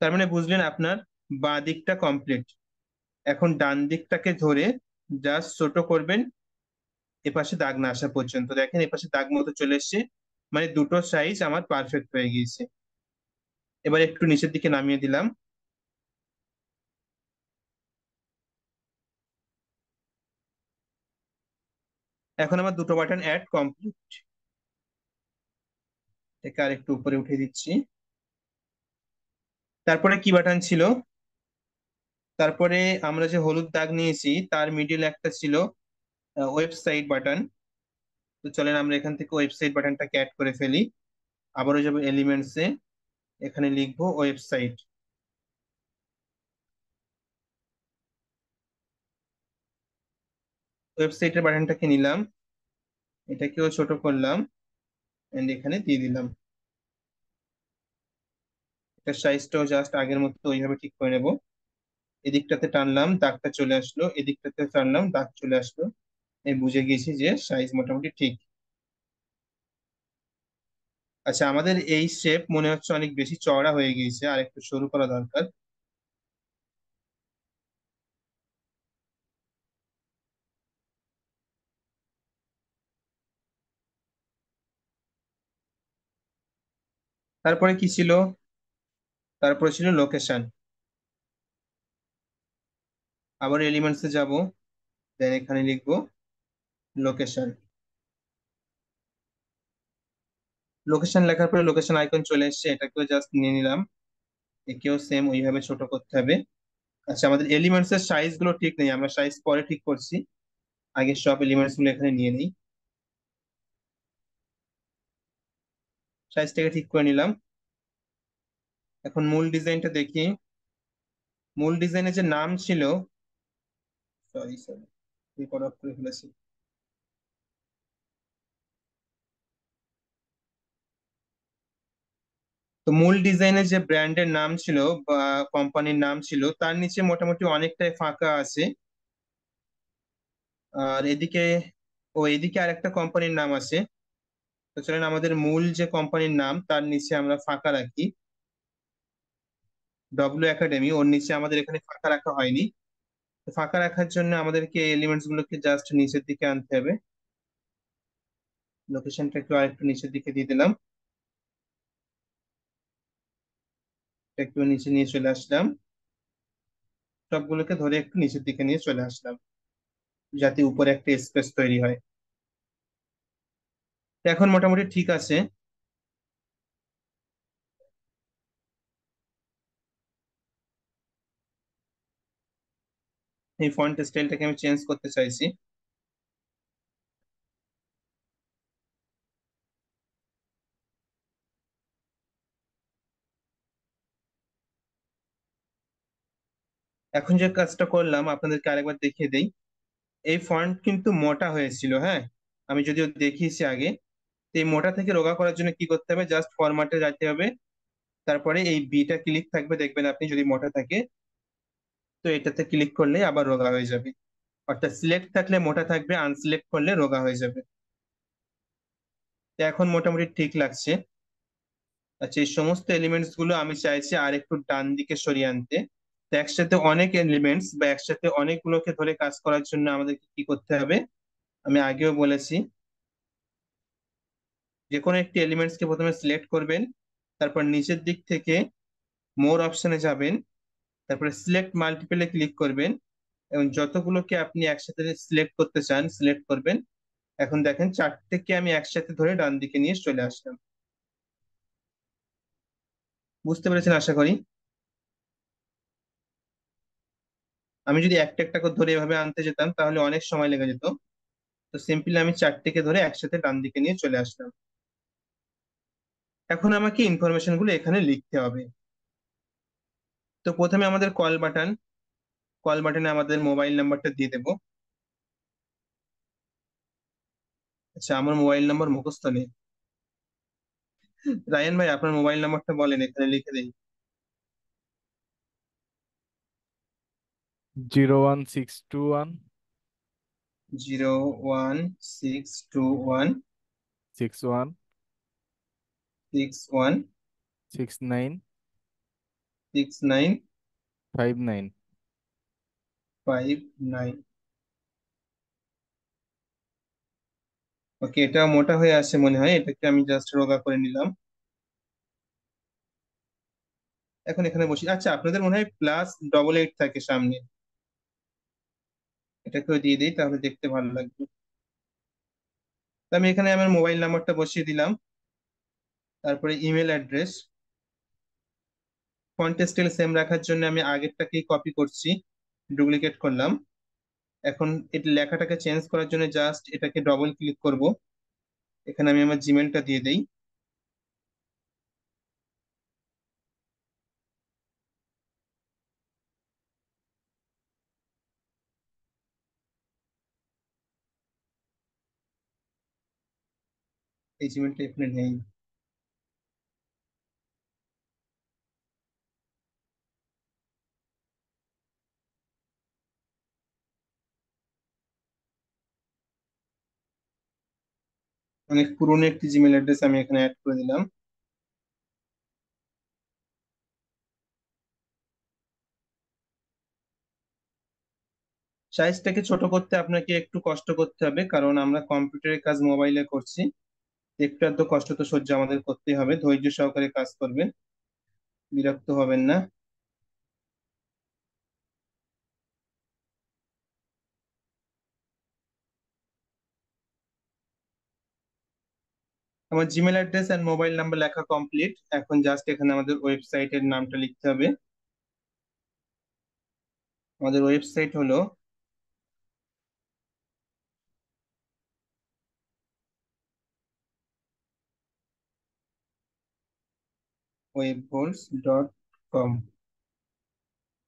Speaker 1: তার মানে বুঝলেন আপনার বাঁ দিকটা কমপ্লিট এখন ডান দিকটাকে ধরে জাস্ট ছোট করবেন এপাশে দাগ না আসা পর্যন্ত দেখেন এপাশে দাগ মতো চলে এসছে মানে দুটো সাইজ আমার পারফেক্ট হয়ে গিয়েছে এবার একটু নিচের দিকে নামিয়ে দিলাম এখন আমার দুটো বাটন অ্যাড কমপ্লিট একে আর একটু উপরে উঠে দিচ্ছি তারপরে কি বাটন ছিল তারপরে আমরা যে হলুদ দাগ নিয়েছি তার মিডিল একটা ছিল ওয়েবসাইট বাটন তো চলেন আমরা এখান থেকে ওয়েবসাইট বাটনটাকে অ্যাড করে ফেলি আবারও যাবো এলিমেন্টসে এখানে লিখবো ওয়েবসাইট ওয়েবসাইটের বাটনটাকে নিলাম এটাকেও ছোট করলাম এন্ড এখানে দিয়ে দিলাম এটা সাইজটাও জাস্ট আগের মতো ওইভাবে ঠিক করে নেব এদিকটাতে টানলাম দাগটা চলে আসলো এদিকটাতে টানলাম দাগ চলে আসলো বুঝে গিয়েছি যে সাইজ মোটামুটি ঠিক আচ্ছা আমাদের এই শেপ মনে হচ্ছে অনেক বেশি চওড়া হয়ে গিয়েছে আর একটু সরু করা দরকার তারপরে কি ছিল তারপরে ছিল লোকেশন আবার এলিমেন্টসে যাব দেন এখানে লিখবো লোকেশন লোকেশন লেখার পরে লোকেশন আইকন চলে এসেছে এটাকেও জাস্ট নিয়ে নিলাম একেও সেম ওইভাবে ছোট করতে হবে আচ্ছা আমাদের এলিমেন্টস এর সাইজ গুলো ঠিক নেই আমরা সাইজ পরে ঠিক করছি আগে সব এলিমেন্টস গুলো এখানে নিয়ে নিই সাইজটাকে ঠিক করে নিলাম এখন মূল ডিজাইনটা দেখি মূল ডিজাইনে যে নাম ছিল সরি সরি করে ফেলেছি তো মূল ডিজাইনের যে ব্র্যান্ডের নাম ছিল বা কোম্পানির নাম ছিল তার নিচে মোটামুটি অনেকটাই ফাঁকা আছে আর এদিকে ও এদিকে আরেকটা কোম্পানির নাম আছে তো চলেন আমাদের মূল যে কোম্পানির নাম তার নিচে আমরা ফাঁকা রাখি ডব্লিউ একাডেমি ওর নিচে আমাদের এখানে ফাঁকা রাখা হয়নি ফাঁকা রাখার জন্য আমাদেরকে এলিমেন্টস গুলোকে জাস্ট নিচের দিকে আনতে হবে লোকেশনটা একটু আরেকটু নিচের দিকে দিয়ে দিলাম একটু নিচে নিয়ে চলে আসলাম সবগুলোকে ধরে একটু নিচের দিকে নিয়ে চলে আসলাম যাতে উপরে একটা স্পেস তৈরি হয় এখন মোটামুটি ঠিক আছে এই ফন্ট স্টাইলটাকে আমি চেঞ্জ করতে চাইছি এখন যে কাজটা করলাম আপনাদেরকে আরেকবার দেখিয়ে দেই এই ফন্ট কিন্তু মোটা হয়েছিল হ্যাঁ আমি যদিও দেখিয়েছি আগে তো এই মোটা থেকে রোগা করার জন্য কি করতে হবে জাস্ট ফরম্যাটে যাইতে হবে তারপরে এই বিটা ক্লিক থাকবে দেখবেন আপনি যদি মোটা থাকে তো এটাতে ক্লিক করলে আবার রোগা হয়ে যাবে অর্থাৎ সিলেক্ট থাকলে মোটা থাকবে আনসিলেক্ট করলে রোগা হয়ে যাবে তো এখন মোটামুটি ঠিক লাগছে আচ্ছা এই সমস্ত এলিমেন্টস গুলো আমি চাইছি আর একটু ডান দিকে সরিয়ে আনতে তো একসাথে অনেক এলিমেন্টস বা একসাথে অনেকগুলোকে ধরে কাজ করার জন্য আমাদের কি করতে হবে আমি আগেও বলেছি যে কোনো একটি এলিমেন্টসকে প্রথমে সিলেক্ট করবেন তারপর নিচের দিক থেকে মোর অপশনে যাবেন তারপরে সিলেক্ট মাল্টিপেলে ক্লিক করবেন এবং যতগুলোকে আপনি একসাথে সিলেক্ট করতে চান সিলেক্ট করবেন এখন দেখেন চারটেকে আমি একসাথে ধরে ডান দিকে নিয়ে চলে আসলাম বুঝতে পেরেছেন আশা করি আমি যদি একটা একটা করে ধরে এভাবে আনতে যেতাম তাহলে অনেক সময় লেগে যেত তো সিম্পলি আমি চারটিকে ধরে একসাথে ডান দিকে নিয়ে চলে আসলাম এখন আমাকে ইনফরমেশন গুলো এখানে লিখতে হবে তো প্রথমে আমাদের কল বাটন কল বাটনে আমাদের মোবাইল নাম্বারটা দিয়ে দেব আচ্ছা আমার মোবাইল নাম্বার মুখস্থ নেই রায়ন ভাই আপনার মোবাইল নাম্বারটা বলেন এখানে লিখে দিন
Speaker 2: zero one six two one zero one six two one six one six one six nine six nine five nine five nine
Speaker 1: okay এটা মোটা হয়ে আসে মনে হয় এটাকে আমি জাস্ট রোগা করে নিলাম এখন এখানে বসি আচ্ছা আপনাদের মনে হয় প্লাস ডবল এইট থাকে সামনে এটাকেও দিয়ে দিই তাহলে দেখতে ভালো লাগবে আমি এখানে আমার মোবাইল নাম্বারটা বসিয়ে দিলাম তারপরে email address font style same রাখার জন্য আমি আগেরটাকেই কপি করছি ডুপ্লিকেট করলাম এখন এটি লেখাটাকে চেঞ্জ করার জন্য জাস্ট এটাকে ডবল ক্লিক করব এখানে আমি আমার জিমেলটা দিয়ে দেই impeachment अपने नहीं অনেক মানে পুরনো একটি জিমেল অ্যাড্রেস আমি এখানে অ্যাড করে দিলাম সাইজটাকে ছোট করতে আপনাকে একটু কষ্ট করতে হবে কারণ আমরা কম্পিউটারের কাজ মোবাইলে করছি একটু কষ্ট তো সহ্য আমাদের করতে হবে ধৈর্য সহকারে কাজ করবেন বিরক্ত হবেন না আমার Gmail address and mobile number লেখা কমপ্লিট এখন জাস্ট এখানে আমাদের ওয়েবসাইটের নামটা লিখতে হবে আমাদের ওয়েবসাইট হলো ওয়েববোর্ডস ডট কম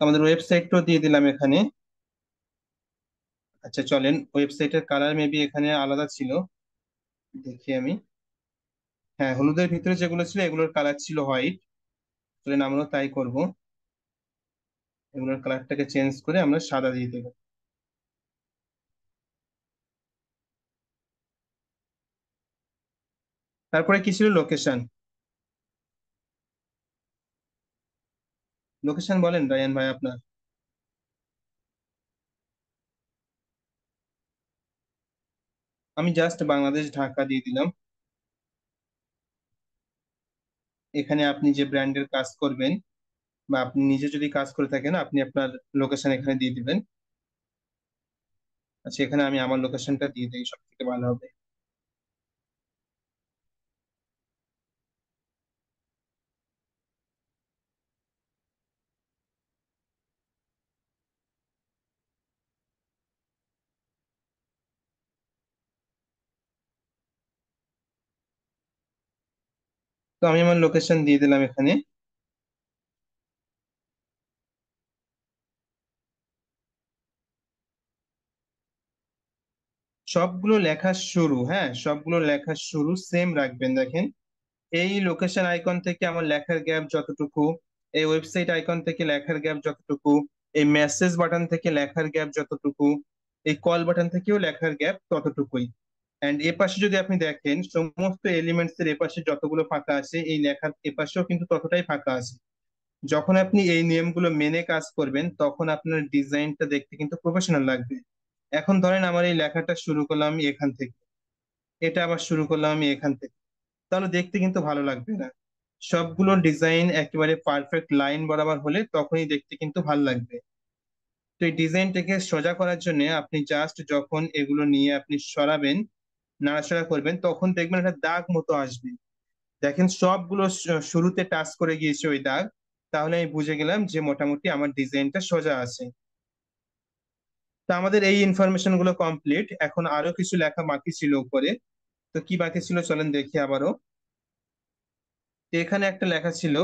Speaker 1: আমাদের ওয়েবসাইটটাও দিয়ে দিলাম এখানে আচ্ছা চলেন ওয়েবসাইটের কালার মেবি এখানে আলাদা ছিল দেখি আমি হ্যাঁ হলুদের ভিতরে যেগুলো ছিল এগুলোর কালার ছিল হোয়াইট চলেন আমরাও তাই করব এগুলোর কালারটাকে চেঞ্জ করে আমরা সাদা দিয়ে দেব তারপরে কি ছিল লোকেশন লোকেশন বলেন রায়ান ভাই আপনার আমি জাস্ট বাংলাদেশ ঢাকা দিয়ে দিলাম এখানে আপনি যে ব্র্যান্ডের কাজ করবেন বা আপনি নিজে যদি কাজ করে থাকেন আপনি আপনার লোকেশন এখানে দিয়ে দিবেন আচ্ছা এখানে আমি আমার লোকেশনটা দিয়ে দিই সব থেকে ভালো হবে তো আমি আমার লোকেশন দিয়ে দিলাম এখানে সবগুলো লেখা শুরু হ্যাঁ সবগুলো লেখা শুরু সেম রাখবেন দেখেন এই লোকেশন আইকন থেকে আমার লেখার গ্যাপ যতটুকু এই ওয়েবসাইট আইকন থেকে লেখার গ্যাপ যতটুকু এই মেসেজ বাটন থেকে লেখার গ্যাপ যতটুকু এই কল বাটন থেকেও লেখার গ্যাপ ততটুকুই অ্যান্ড এপাশে যদি আপনি দেখেন সমস্ত এলিমেন্টস এর এপাশে যতগুলো ফাঁকা আছে এই লেখার এপাশেও কিন্তু ততটাই ফাঁকা আছে যখন আপনি এই নিয়মগুলো মেনে কাজ করবেন তখন আপনার ডিজাইনটা দেখতে কিন্তু প্রফেশনাল লাগবে এখন ধরেন আমার এই লেখাটা শুরু করলাম আমি এখান থেকে এটা আবার শুরু করলাম আমি এখান থেকে তাহলে দেখতে কিন্তু ভালো লাগবে না সবগুলো ডিজাইন একেবারে পারফেক্ট লাইন বরাবর হলে তখনই দেখতে কিন্তু ভালো লাগবে তো এই ডিজাইনটাকে সোজা করার জন্য আপনি জাস্ট যখন এগুলো নিয়ে আপনি সরাবেন নাড়াচাড়া করবেন তখন দেখবেন একটা দাগ মতো আসবে দেখেন সবগুলো শুরুতে টাচ করে গিয়েছে ওই দাগ তাহলে আমি বুঝে গেলাম যে মোটামুটি আমার ডিজাইনটা সোজা আছে তো আমাদের এই ইনফরমেশন গুলো কমপ্লিট এখন আরো কিছু লেখা বাকি ছিল উপরে তো কি বাকি ছিল চলেন দেখি আবারও এখানে একটা লেখা ছিল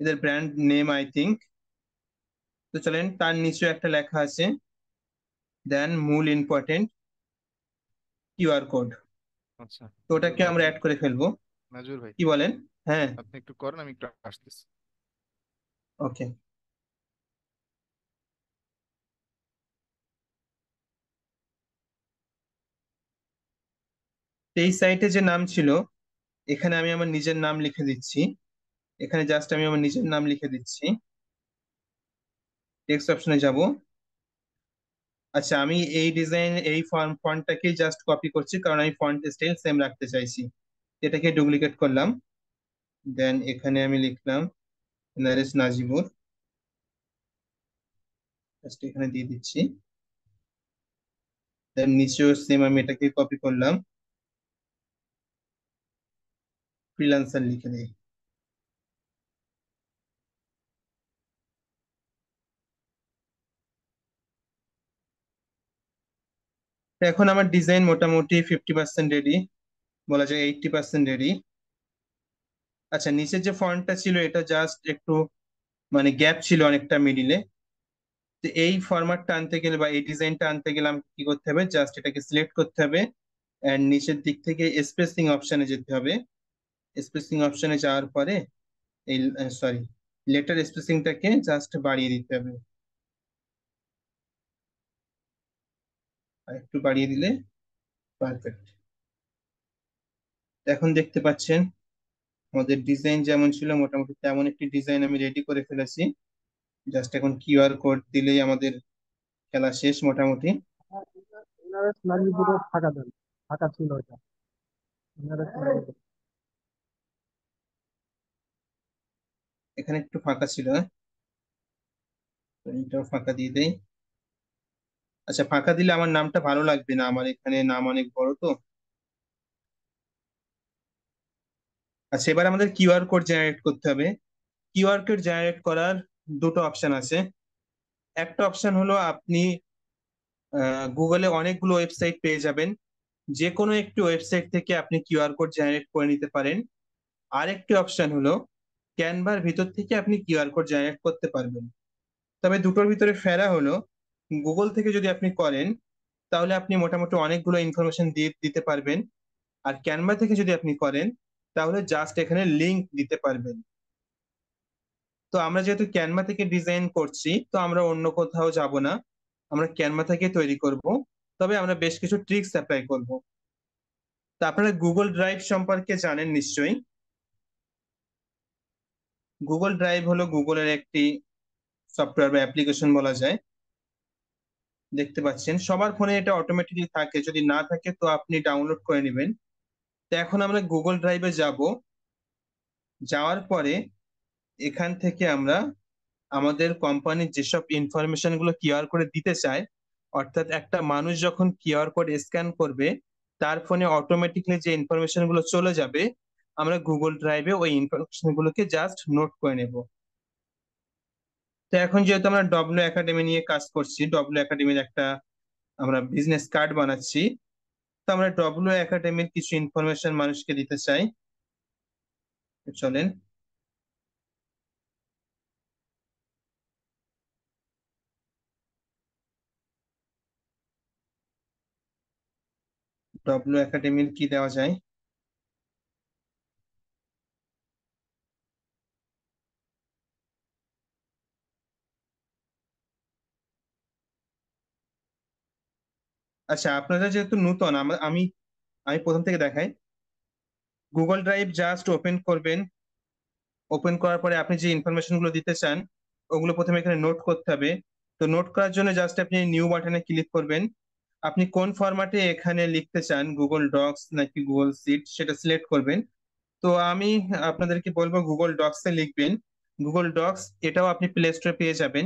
Speaker 1: এদের ব্র্যান্ড নেম আই থিঙ্ক তো চলেন তার নিচেও একটা লেখা আছে দেন মূল ইম্পর্টেন্ট কিউআর কোড আচ্ছা তো ওটাকে আমরা অ্যাড করে ফেলবো
Speaker 2: নাজুর ভাই কি বলেন হ্যাঁ আপনি একটু করেন আমি একটু আসতেছি
Speaker 1: ওকে এই সাইটে যে নাম ছিল এখানে আমি আমার নিজের নাম লিখে দিচ্ছি এখানে জাস্ট আমি আমার নিজের নাম লিখে দিচ্ছি টেক্সট অপশনে যাব আচ্ছা আমি এই ডিজাইন এই ফন্টটাকে জাস্ট কপি করছি কারণ আমি ফন্ট স্টাইল সেম রাখতে চাইছি এটাকে ডুপ্লিকেট করলাম দেন এখানে আমি লিখলাম নারেশ নাজিমুর জাস্ট এখানে দিয়ে দিচ্ছি দেন নিচেও সেম আমি এটাকে কপি করলাম ফ্রিলান্সার লিখে দিই এখন আমার ডিজাইন মোটামুটি ফিফটি পার্সেন্ট রেডি বলা যায় এইটটি পার্সেন্ট রেডি আচ্ছা নিচের যে ফন্টটা ছিল এটা জাস্ট একটু মানে গ্যাপ ছিল অনেকটা মিডিলে তো এই ফর্মাটটা আনতে গেলে বা এই ডিজাইনটা আনতে গেলে আমাকে কি করতে হবে জাস্ট এটাকে সিলেক্ট করতে হবে অ্যান্ড নিচের দিক থেকে স্পেসিং অপশানে যেতে হবে স্পেসিং অপশানে যাওয়ার পরে এই সরি লেটার স্পেসিংটাকে জাস্ট বাড়িয়ে দিতে হবে আর একটু বাড়িয়ে দিলে পারফেক্ট এখন দেখতে পাচ্ছেন আমাদের ডিজাইন যেমন ছিল মোটামুটি তেমন একটি ডিজাইন আমি রেডি করে ফেলেছি জাস্ট এখন কিউআর কোড দিলেই আমাদের খেলা শেষ মোটামুটি এখানে একটু ফাঁকা ছিল হ্যাঁ? এটাও ফাঁকা দিয়ে দেয় আচ্ছা ফাঁকা দিলে আমার নামটা ভালো লাগবে না আমার এখানে নাম অনেক বড় তো আচ্ছা এবার আমাদের কিউআর কোড জেনারেট করতে হবে কিউআর কোড জেনারেট করার দুটো অপশন আছে একটা অপশন হলো আপনি গুগলে অনেকগুলো ওয়েবসাইট পেয়ে যাবেন যে কোনো একটি ওয়েবসাইট থেকে আপনি কিউআর কোড জেনারেট করে নিতে পারেন আরেকটি অপশন হলো ক্যানভার ভিতর থেকে আপনি কিউআর কোড জেনারেট করতে পারবেন তবে দুটোর ভিতরে ফেরা হলো গুগল থেকে যদি আপনি করেন তাহলে আপনি মোটামুটি অনেকগুলো ইনফরমেশন দিয়ে দিতে পারবেন আর ক্যানভা থেকে যদি আপনি করেন তাহলে জাস্ট এখানে লিংক দিতে পারবেন তো আমরা যেহেতু ক্যানভা থেকে ডিজাইন করছি তো আমরা অন্য কোথাও যাব না আমরা ক্যানভা থেকে তৈরি করব তবে আমরা বেশ কিছু ট্রিক্স অ্যাপ্লাই করব তো আপনারা গুগল ড্রাইভ সম্পর্কে জানেন নিশ্চয়ই গুগল ড্রাইভ হলো গুগলের একটি সফটওয়্যার বা অ্যাপ্লিকেশন বলা যায় দেখতে পাচ্ছেন সবার ফোনে এটা অটোমেটিকলি থাকে যদি না থাকে তো আপনি ডাউনলোড করে নেবেন তো এখন আমরা গুগল ড্রাইভে যাব যাওয়ার পরে এখান থেকে আমরা আমাদের কোম্পানির যেসব ইনফরমেশন গুলো কিউআর করে দিতে চায় অর্থাৎ একটা মানুষ যখন কিউআর কোড স্ক্যান করবে তার ফোনে অটোমেটিকলি যে ইনফরমেশন গুলো চলে যাবে আমরা গুগল ড্রাইভে ওই ইনফরমেশন গুলোকে জাস্ট নোট করে নেবো তো এখন যেহেতু আমরা ডব্লিউ একাডেমি নিয়ে কাজ করছি ডব্লিউ একাডেমির একটা আমরা বিজনেস কার্ড বানাচ্ছি তো আমরা ডব্লিউ একাডেমির কিছু ইনফরমেশন মানুষকে দিতে চাই চলেন ডব্লিউ একাডেমির কি দেওয়া যায় আচ্ছা আপনারা যেহেতু নূতন আমি আমি প্রথম থেকে দেখাই গুগল ড্রাইভ জাস্ট ওপেন করবেন ওপেন করার পরে আপনি যে ইনফরমেশনগুলো দিতে চান ওগুলো প্রথমে এখানে নোট করতে হবে তো নোট করার জন্য জাস্ট আপনি নিউ বাটনে ক্লিক করবেন আপনি কোন ফরম্যাটে এখানে লিখতে চান গুগল ডক্স নাকি গুগল সিট সেটা সিলেক্ট করবেন তো আমি আপনাদেরকে বলবো গুগল ডক্সে লিখবেন গুগল ডক্স এটাও আপনি প্লে স্টোরে পেয়ে যাবেন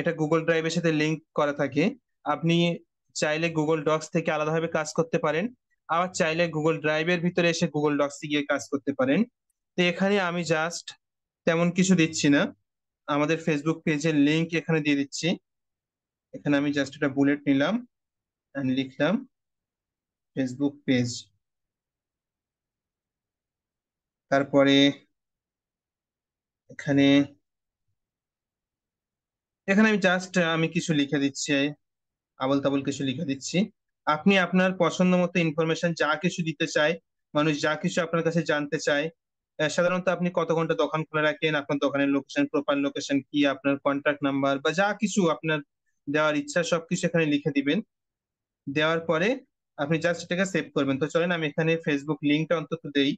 Speaker 1: এটা গুগল ড্রাইভের সাথে লিঙ্ক করা থাকে আপনি চাইলে গুগল ডক্স থেকে আলাদাভাবে কাজ করতে পারেন আবার চাইলে গুগল ড্রাইভের ভিতরে এসে গুগল ডক্সে গিয়ে কাজ করতে পারেন তো এখানে আমি জাস্ট তেমন কিছু দিচ্ছি না আমাদের ফেসবুক পেজের লিংক এখানে দিয়ে দিচ্ছি এখানে আমি জাস্ট একটা বুলেট নিলাম লিখলাম ফেসবুক পেজ তারপরে এখানে এখানে আমি জাস্ট আমি কিছু লিখে দিচ্ছি আবল তাবল কিছু লিখে দিচ্ছি আপনি আপনার পছন্দ মতো ইনফরমেশন যা কিছু দিতে চায় মানুষ যা কিছু আপনার কাছে জানতে চায় সাধারণত আপনি কত ঘন্টা দোকান খুলে রাখেন আপনার দোকানের লোকেশন প্রোফাইল লোকেশন কি আপনার কন্ট্যাক্ট নাম্বার বা যা কিছু আপনার দেওয়ার ইচ্ছা সবকিছু এখানে লিখে দিবেন দেওয়ার পরে আপনি জাস্ট এটাকে সেভ করবেন তো চলেন আমি এখানে ফেসবুক লিঙ্কটা অন্তত দেই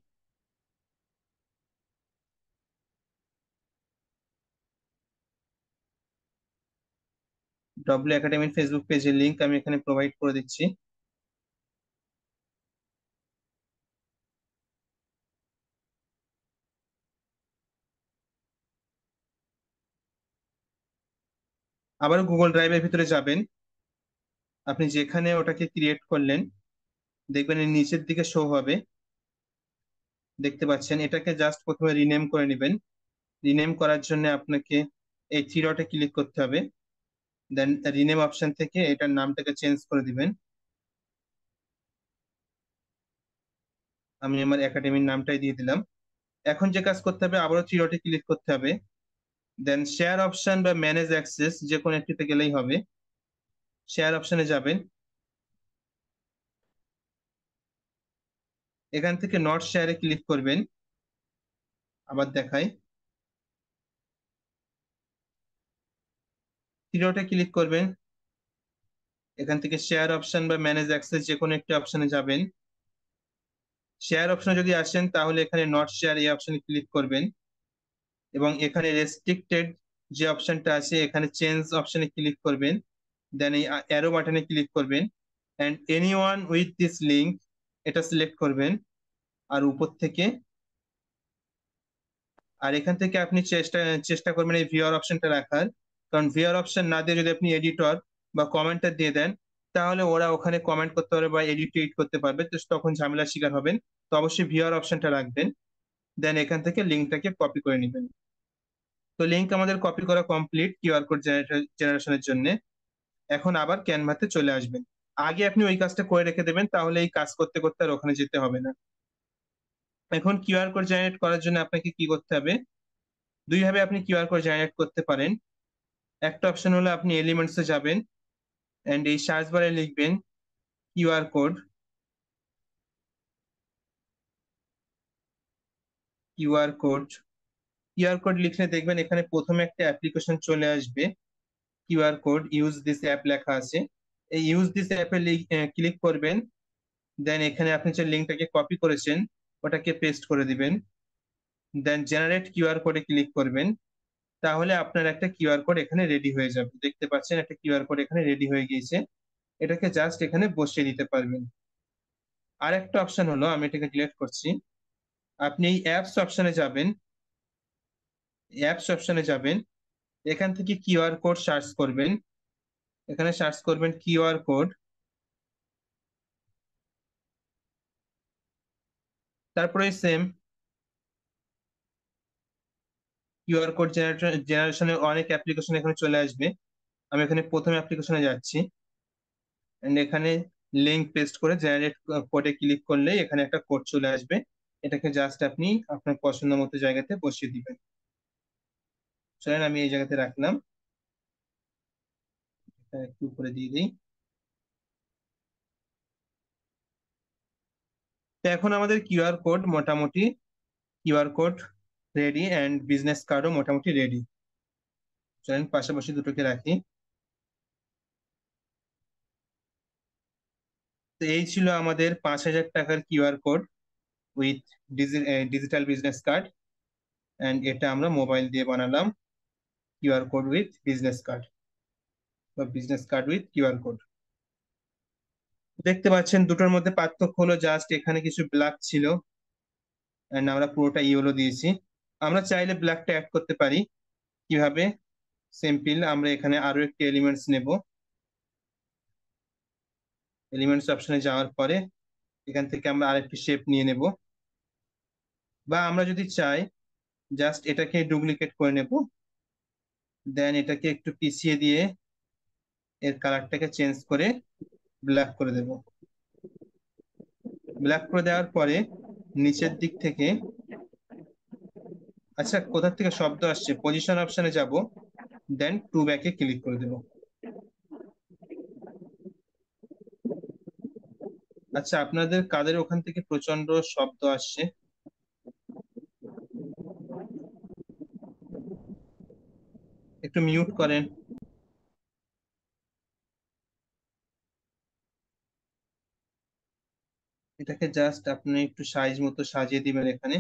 Speaker 1: ডব্লিউ একাডেমির ফেসবুক পেজের লিঙ্ক আমি এখানে প্রোভাইড করে দিচ্ছি আবার গুগল ড্রাইভের ভিতরে যাবেন আপনি যেখানে ওটাকে ক্রিয়েট করলেন দেখবেন এর নিচের দিকে শো হবে দেখতে পাচ্ছেন এটাকে জাস্ট প্রথমে রিনেম করে নেবেন রিনেম করার জন্য আপনাকে এই থ্রি ডটে ক্লিক করতে হবে দেন রিনেম অপশন থেকে এটার নামটাকে চেঞ্জ করে দিবেন আমি আমার একাডেমির নামটাই দিয়ে দিলাম এখন যে কাজ করতে হবে আবারও থ্রিডটে ক্লিক করতে হবে দেন শেয়ার অপশন বা ম্যানেজ অ্যাক্সেস যে কোনো একটিতে গেলেই হবে শেয়ার অপশনে যাবেন এখান থেকে নট শেয়ারে ক্লিক করবেন আবার দেখায় থ্রিওটা ক্লিক করবেন এখান থেকে শেয়ার অপশন বা ম্যানেজ অ্যাক্সেস যে কোনো একটি অপশনে যাবেন শেয়ার অপশনে যদি আসেন তাহলে এখানে নট শেয়ার এই অপশনে ক্লিক করবেন এবং এখানে রেস্ট্রিক্টেড যে অপশনটা আছে এখানে চেঞ্জ অপশনে ক্লিক করবেন দেন এই অ্যারো বাটনে ক্লিক করবেন and anyone with this link এটা সিলেক্ট করবেন আর উপর থেকে আর এখান থেকে আপনি চেষ্টা চেষ্টা করবেন এই ভিওর অপশনটা রাখার কারণ ভিআর অপশন না দিয়ে যদি আপনি এডিটর বা কমেন্টার দিয়ে দেন তাহলে ওরা ওখানে কমেন্ট করতে পারবে বা এডিট এডিট করতে পারবে তো তখন ঝামেলার শিকার হবেন তো অবশ্যই ভিআর অপশনটা রাখবেন দেন এখান থেকে লিঙ্কটাকে কপি করে নেবেন তো লিঙ্ক আমাদের কপি করা কমপ্লিট কিউআর কোড জেনারেশনের জন্য এখন আবার ক্যানভাতে চলে আসবেন আগে আপনি ওই কাজটা করে রেখে দেবেন তাহলে এই কাজ করতে করতে আর ওখানে যেতে হবে না এখন কিউআর কোড জেনারেট করার জন্য আপনাকে কি করতে হবে দুইভাবে আপনি কিউআর কোড জেনারেট করতে পারেন একটা অপশন হলো আপনি এলিমেন্টসে যাবেন অ্যান্ড এই সার্চ বারে লিখবেন QR code QR code QR code লিখলে দেখবেন এখানে প্রথমে একটা অ্যাপ্লিকেশন চলে আসবে QR code use this app লেখা আছে এই ইউজ দিস অ্যাপে ক্লিক করবেন দেন এখানে আপনি যে লিঙ্কটাকে কপি করেছেন ওটাকে পেস্ট করে দিবেন দেন জেনারেট কিউআর কোডে ক্লিক করবেন তাহলে আপনার একটা কিউআর কোড এখানে রেডি হয়ে যাবে দেখতে পাচ্ছেন একটা কিউআর কোড এখানে রেডি হয়ে গিয়েছে এটাকে জাস্ট এখানে বসিয়ে দিতে পারবেন আর একটা অপশন হলো আমি এটাকে ডিলেট করছি আপনি এই অ্যাপস অপশনে যাবেন অ্যাপস অপশনে যাবেন এখান থেকে কিউআর কোড সার্চ করবেন এখানে সার্চ করবেন কিউআর কোড তারপরে সেম কিউআর কোড জেনারেশন জেনারেশনের অনেক অ্যাপ্লিকেশন এখানে চলে আসবে আমি এখানে প্রথম অ্যাপ্লিকেশনে যাচ্ছি এন্ড এখানে লিঙ্ক পেস্ট করে জেনারেট কোডে ক্লিক করলে এখানে একটা কোড চলে আসবে এটাকে জাস্ট আপনি আপনার পছন্দ মতো জায়গাতে বসিয়ে দিবেন চলেন আমি এই জায়গাতে রাখলাম একটু উপরে দিয়ে দিই এখন আমাদের কিউআর কোড মোটামুটি QR code ready and business কার্ডও মোটামুটি রেডি চলেন পাশাপাশি দুটোকে রাখি তো এই ছিল আমাদের পাঁচ হাজার টাকার QR code with digital business card and এটা আমরা মোবাইল দিয়ে বানালাম QR code with business card বা business card with QR code দেখতে পাচ্ছেন দুটোর মধ্যে পার্থক্য হলো জাস্ট এখানে কিছু ব্ল্যাক ছিল অ্যান্ড আমরা পুরোটা ইয়েলো দিয়েছি আমরা চাইলে ব্ল্যাকটা অ্যাড করতে পারি কিভাবে সিম্পল আমরা এখানে আরো একটি এলিমেন্টস নেব এলিমেন্টস অপশনে যাওয়ার পরে এখান থেকে আমরা আরেকটি শেপ নিয়ে নেব বা আমরা যদি চাই জাস্ট এটাকে ডুপ্লিকেট করে নেব দেন এটাকে একটু পিছিয়ে দিয়ে এর কালারটাকে চেঞ্জ করে ব্ল্যাক করে দেব ব্ল্যাক করে দেওয়ার পরে নিচের দিক থেকে আচ্ছা কোথা থেকে শব্দ আসছে পজিশন অপশনে যাব দেন টু ব্যাকে ক্লিক করে দেব আচ্ছা আপনাদের কাদের ওখান থেকে প্রচন্ড শব্দ আসছে একটু মিউট করেন এটাকে জাস্ট আপনি একটু সাইজ মতো সাজিয়ে দিবেন এখানে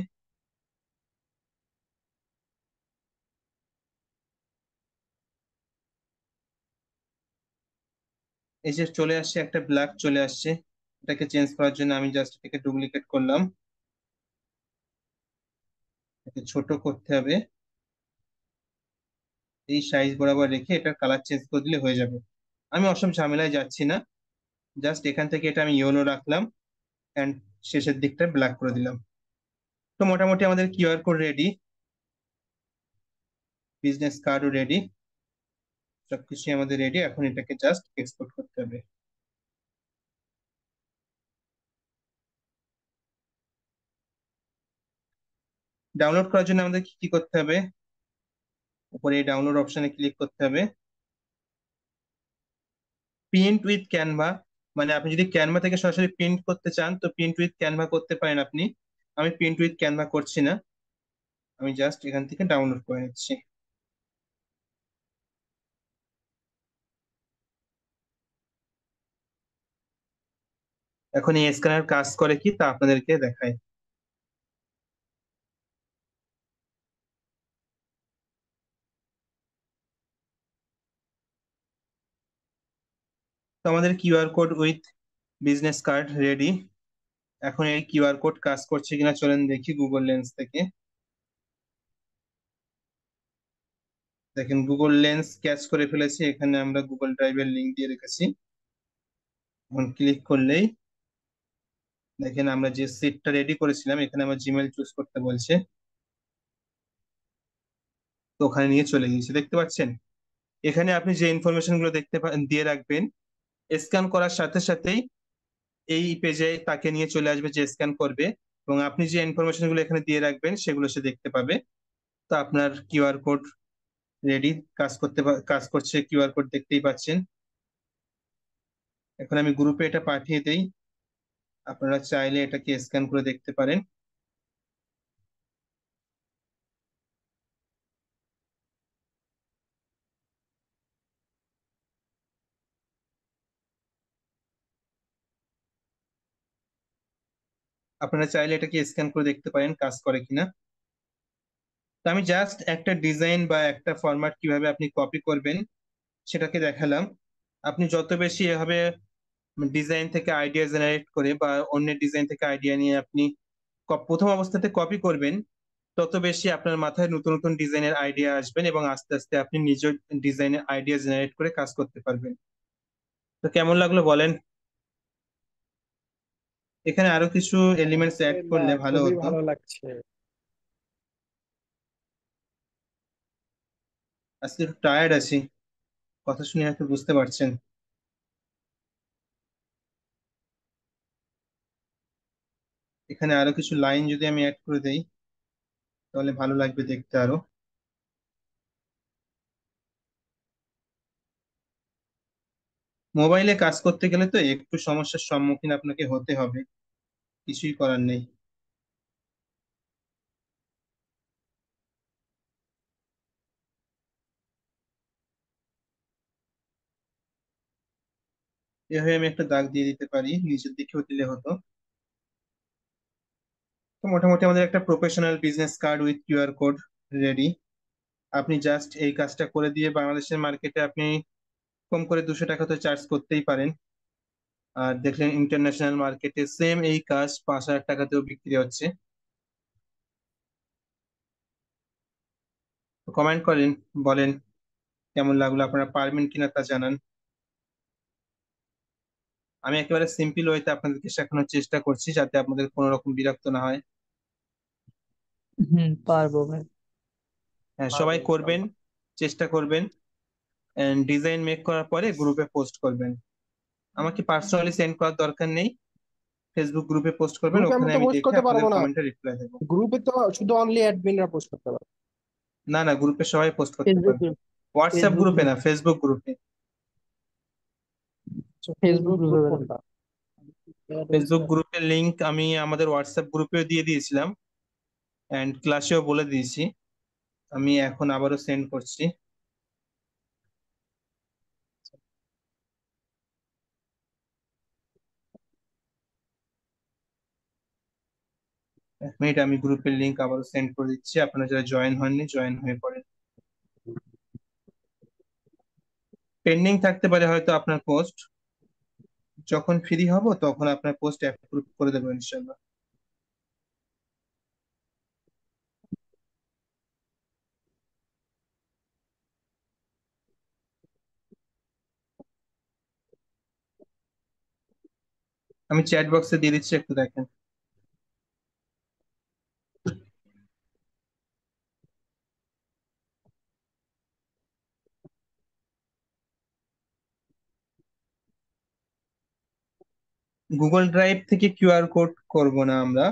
Speaker 1: এই যে চলে আসছে একটা ব্ল্যাক চলে আসছে এটাকে চেঞ্জ করার জন্য আমি জাস্ট এটাকে ডুপ্লিকেট করলাম এটাকে ছোট করতে হবে এই সাইজ বরাবর রেখে এটার কালার চেঞ্জ করে দিলে হয়ে যাবে আমি অসম ঝামেলায় যাচ্ছি না জাস্ট এখান থেকে এটা আমি ইয়েলো রাখলাম অ্যান্ড শেষের দিকটা ব্ল্যাক করে দিলাম তো মোটামুটি আমাদের কিউআর কোড রেডি বিজনেস কার্ডও রেডি সবকিছু আমাদের রেডি এখন এটাকে জাস্ট এক্সপোর্ট করতে হবে ডাউনলোড করার জন্য আমাদের কি কি করতে হবে উপরে ডাউনলোড অপশনে ক্লিক করতে হবে প্রিন্ট উইথ ক্যানভা মানে আপনি যদি ক্যানভা থেকে সরাসরি প্রিন্ট করতে চান তো প্রিন্ট উইথ ক্যানভা করতে পারেন আপনি আমি প্রিন্ট উইথ ক্যানভা করছি না আমি জাস্ট এখান থেকে ডাউনলোড করে নিচ্ছি এখন এই স্ক্যানার কাজ করে কি তা আপনাদেরকে দেখায় তো আমাদের QR code with business card ready এখন এই কিউআর কোড কাজ করছে কিনা চলেন দেখি গুগল লেন্স থেকে দেখেন গুগল লেন্স ক্যাচ করে ফেলেছি এখানে আমরা গুগল ড্রাইভের লিঙ্ক দিয়ে রেখেছি এখন ক্লিক করলেই দেখেন আমরা যে সিটটা রেডি করেছিলাম এখানে আমার জিমেল চুজ করতে বলছে তো ওখানে নিয়ে চলে গিয়েছে দেখতে পাচ্ছেন এখানে আপনি যে ইনফরমেশন গুলো দেখতে দিয়ে রাখবেন স্ক্যান করার সাথে সাথেই এই পেজে তাকে নিয়ে চলে আসবে যে স্ক্যান করবে এবং আপনি যে ইনফরমেশন গুলো এখানে দিয়ে রাখবেন সেগুলো সে দেখতে পাবে তো আপনার কিউআর কোড রেডি কাজ করতে কাজ করছে কিউআর কোড দেখতেই পাচ্ছেন এখন আমি গ্রুপে এটা পাঠিয়ে দিই আপনারা চাইলে এটাকে স্ক্যান করে দেখতে পারেন আপনারা চাইলে এটাকে স্ক্যান করে দেখতে পারেন কাজ করে কিনা তো আমি জাস্ট একটা ডিজাইন বা একটা ফরম্যাট কিভাবে আপনি কপি করবেন সেটাকে দেখালাম আপনি যত বেশি এভাবে ডিজাইন মানে থেকে আইডিয়া জেনারেট করে বা অন্যের ডিজাইন থেকে আইডিয়া নিয়ে আপনি প্রথম অবস্থাতে কপি করবেন তত বেশি আপনার মাথায় নতুন নতুন ডিজাইনের আইডিয়া আসবেন এবং আস্তে আস্তে আপনি নিজের ডিজাইনের আইডিয়া জেনারেট করে কাজ করতে পারবেন তো কেমন লাগলো বলেন এখানে আরো কিছু এলিমেন্টস অ্যাড করলে ভালো হতো ভালো লাগছে আজকে একটু টায়ার্ড আছি কথা শুনে হয়তো বুঝতে পারছেন এখানে আরো কিছু লাইন যদি আমি অ্যাড করে দেই তাহলে ভালো লাগবে দেখতে আরো মোবাইলে কাজ করতে গেলে তো একটু সমস্যার সম্মুখীন আপনাকে হতে হবে কিছুই করার নেই এভাবে আমি একটা দাগ দিয়ে দিতে পারি নিচের দিকেও দিলে হতো মোটামুটি আমাদের একটা professional business card with QR code ready আপনি জাস্ট এই কাজটা করে দিয়ে বাংলাদেশের মার্কেটে আপনি কম করে দুশো টাকা তো চার্জ করতেই পারেন আর দেখলেন ইন্টারন্যাশনাল মার্কেটে সেম এই কাজ পাঁচ হাজার টাকাতেও বিক্রি হচ্ছে কমেন্ট করেন বলেন কেমন লাগলো আপনারা পারবেন কিনা তা জানান আমি একেবারে সিম্পল ওয়েতে আপনাদেরকে শেখানোর চেষ্টা করছি যাতে আপনাদের কোনো রকম বিরক্ত না হয়
Speaker 2: হুম পারবো ভাই
Speaker 1: হ্যাঁ সবাই করবেন চেষ্টা করবেন এন্ড ডিজাইন মেক করার পরে গ্রুপে পোস্ট করবেন আমাকে পার্সোনালি সেন্ড করার দরকার নেই ফেসবুক গ্রুপে পোস্ট করবেন গ্রুপে আমি ওখানে তো আমি পোস্ট দেখে করতে পারবো আপনাদের না। কমেন্টে রিপ্লাই দেব গ্রুপে তো শুধু অনলি অ্যাডমিনরা পোস্ট করতে পারে না না গ্রুপে সবাই পোস্ট করতে ফেসবুক পারবে হোয়াটসঅ্যাপ Facebook গ্রুপে না ফেসবুক গ্রুপে ফেসবুক গ্রুপ কোনটা ফেসবুক গ্রুপের লিংক আমি আমাদের হোয়াটসঅ্যাপ গ্রুপেও দিয়ে দিয়েছিলাম অ্যান্ড ক্লাসেও বলে দিয়েছি আমি এখন আবারও সেন্ড করছি এক মিনিট আমি গ্রুপের লিঙ্ক আবারও সেন্ড করে দিচ্ছি আপনারা যারা জয়েন হননি জয়েন হয়ে পড়েন পেন্ডিং থাকতে পারে হয়তো আপনার পোস্ট যখন ফ্রি হব তখন আপনার পোস্ট অ্যাপ্রুভ করে দেবো ইনশাল্লাহ আমি চ্যাট বক্সে দিয়ে দিচ্ছি একটু দেখেন গুগল ড্রাইভ থেকে কিউআর কোড করব না আমরা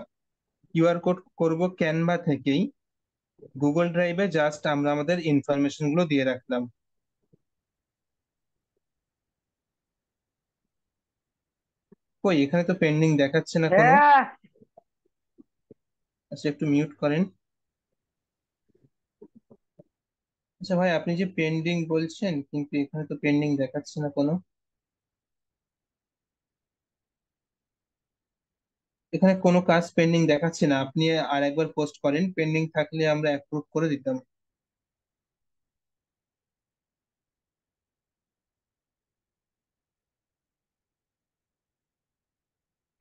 Speaker 1: কিউআর কোড করব ক্যানভা থেকেই গুগল ড্রাইভে জাস্ট আমরা আমাদের ইনফরমেশন গুলো দিয়ে রাখলাম কই এখানে তো পেন্ডিং দেখাচ্ছে না কোনো হ্যাঁ। আচ্ছা একটু মিউট করেন আচ্ছা ভাই আপনি যে পেন্ডিং বলছেন কিন্তু এখানে তো পেন্ডিং দেখাচ্ছে না কোনো এখানে কোনো কাজ পেন্ডিং দেখাচ্ছে না আপনি আর একবার পোস্ট করেন পেন্ডিং থাকলে আমরা অ্যাপ্রুভ করে দিতাম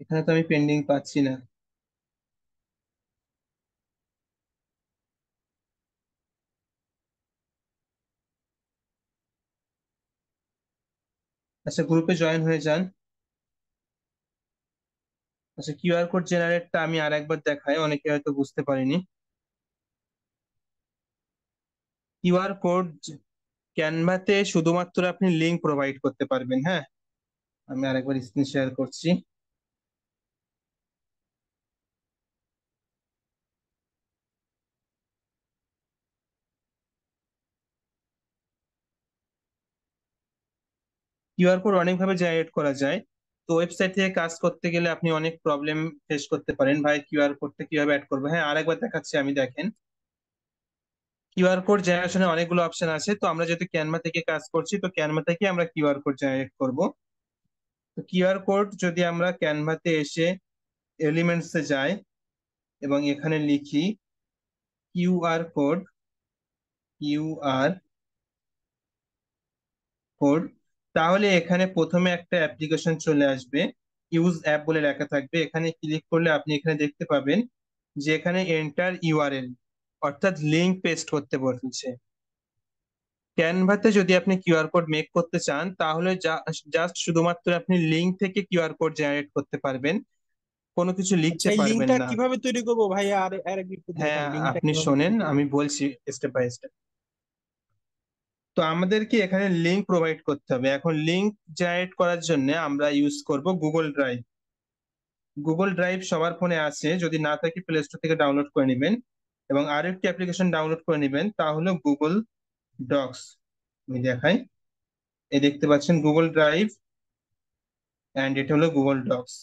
Speaker 1: এখানে তো আমি পেন্ডিং পাচ্ছি না আচ্ছা গ্রুপে জয়েন হয়ে যান আচ্ছা কিউআর কোড জেনারেটটা আমি আর একবার দেখাই অনেকে হয়তো বুঝতে পারিনি কিউআর কোড ক্যানভাতে শুধুমাত্র আপনি লিঙ্ক প্রোভাইড করতে পারবেন হ্যাঁ আমি আরেকবার স্ক্রিন শেয়ার করছি কিউআর কোড অনেকভাবে জেনারেট করা যায় তো ওয়েবসাইট থেকে কাজ করতে গেলে আপনি অনেক প্রবলেম ফেস করতে পারেন ভাই কিউআর কোডটা কিভাবে অ্যাড করবো হ্যাঁ আরেকবার দেখাচ্ছি আমি দেখেন কিউআর কোড জেনারেশনে অনেকগুলো অপশন আছে তো আমরা যেহেতু ক্যানভা থেকে কাজ করছি তো ক্যানভা থেকে আমরা কিউআর কোড জেনারেট করব তো কিউআর কোড যদি আমরা ক্যানভাতে এসে এলিমেন্টসে যাই এবং এখানে লিখি কিউআর কোড কিউআর কোড তাহলে এখানে প্রথমে একটা অ্যাপ্লিকেশন চলে আসবে ইউজ অ্যাপ বলে লেখা থাকবে এখানে ক্লিক করলে আপনি এখানে দেখতে পাবেন যে এখানে এন্টার ইউআরএল অর্থাৎ লিঙ্ক পেস্ট করতে বলছে ক্যানভাতে যদি আপনি কিউআর কোড মেক করতে চান তাহলে জাস্ট শুধুমাত্র আপনি লিঙ্ক থেকে কিউআর কোড জেনারেট করতে পারবেন কোনো কিছু লিখতে পারবেন না কিভাবে তৈরি করব ভাই আর আর হ্যাঁ আপনি শোনেন আমি বলছি স্টেপ বাই স্টেপ তো আমাদেরকে এখানে লিঙ্ক প্রোভাইড করতে হবে এখন লিঙ্ক জেনারেট করার জন্য আমরা ইউজ করব গুগল ড্রাইভ গুগল ড্রাইভ সবার ফোনে আছে যদি না থাকে প্লে স্টোর থেকে ডাউনলোড করে নেবেন এবং আরো একটি অ্যাপ্লিকেশন ডাউনলোড করে নেবেন তা হলো গুগল ডক্স আমি দেখাই এই দেখতে পাচ্ছেন গুগল ড্রাইভ অ্যান্ড এটা হলো গুগল ডক্স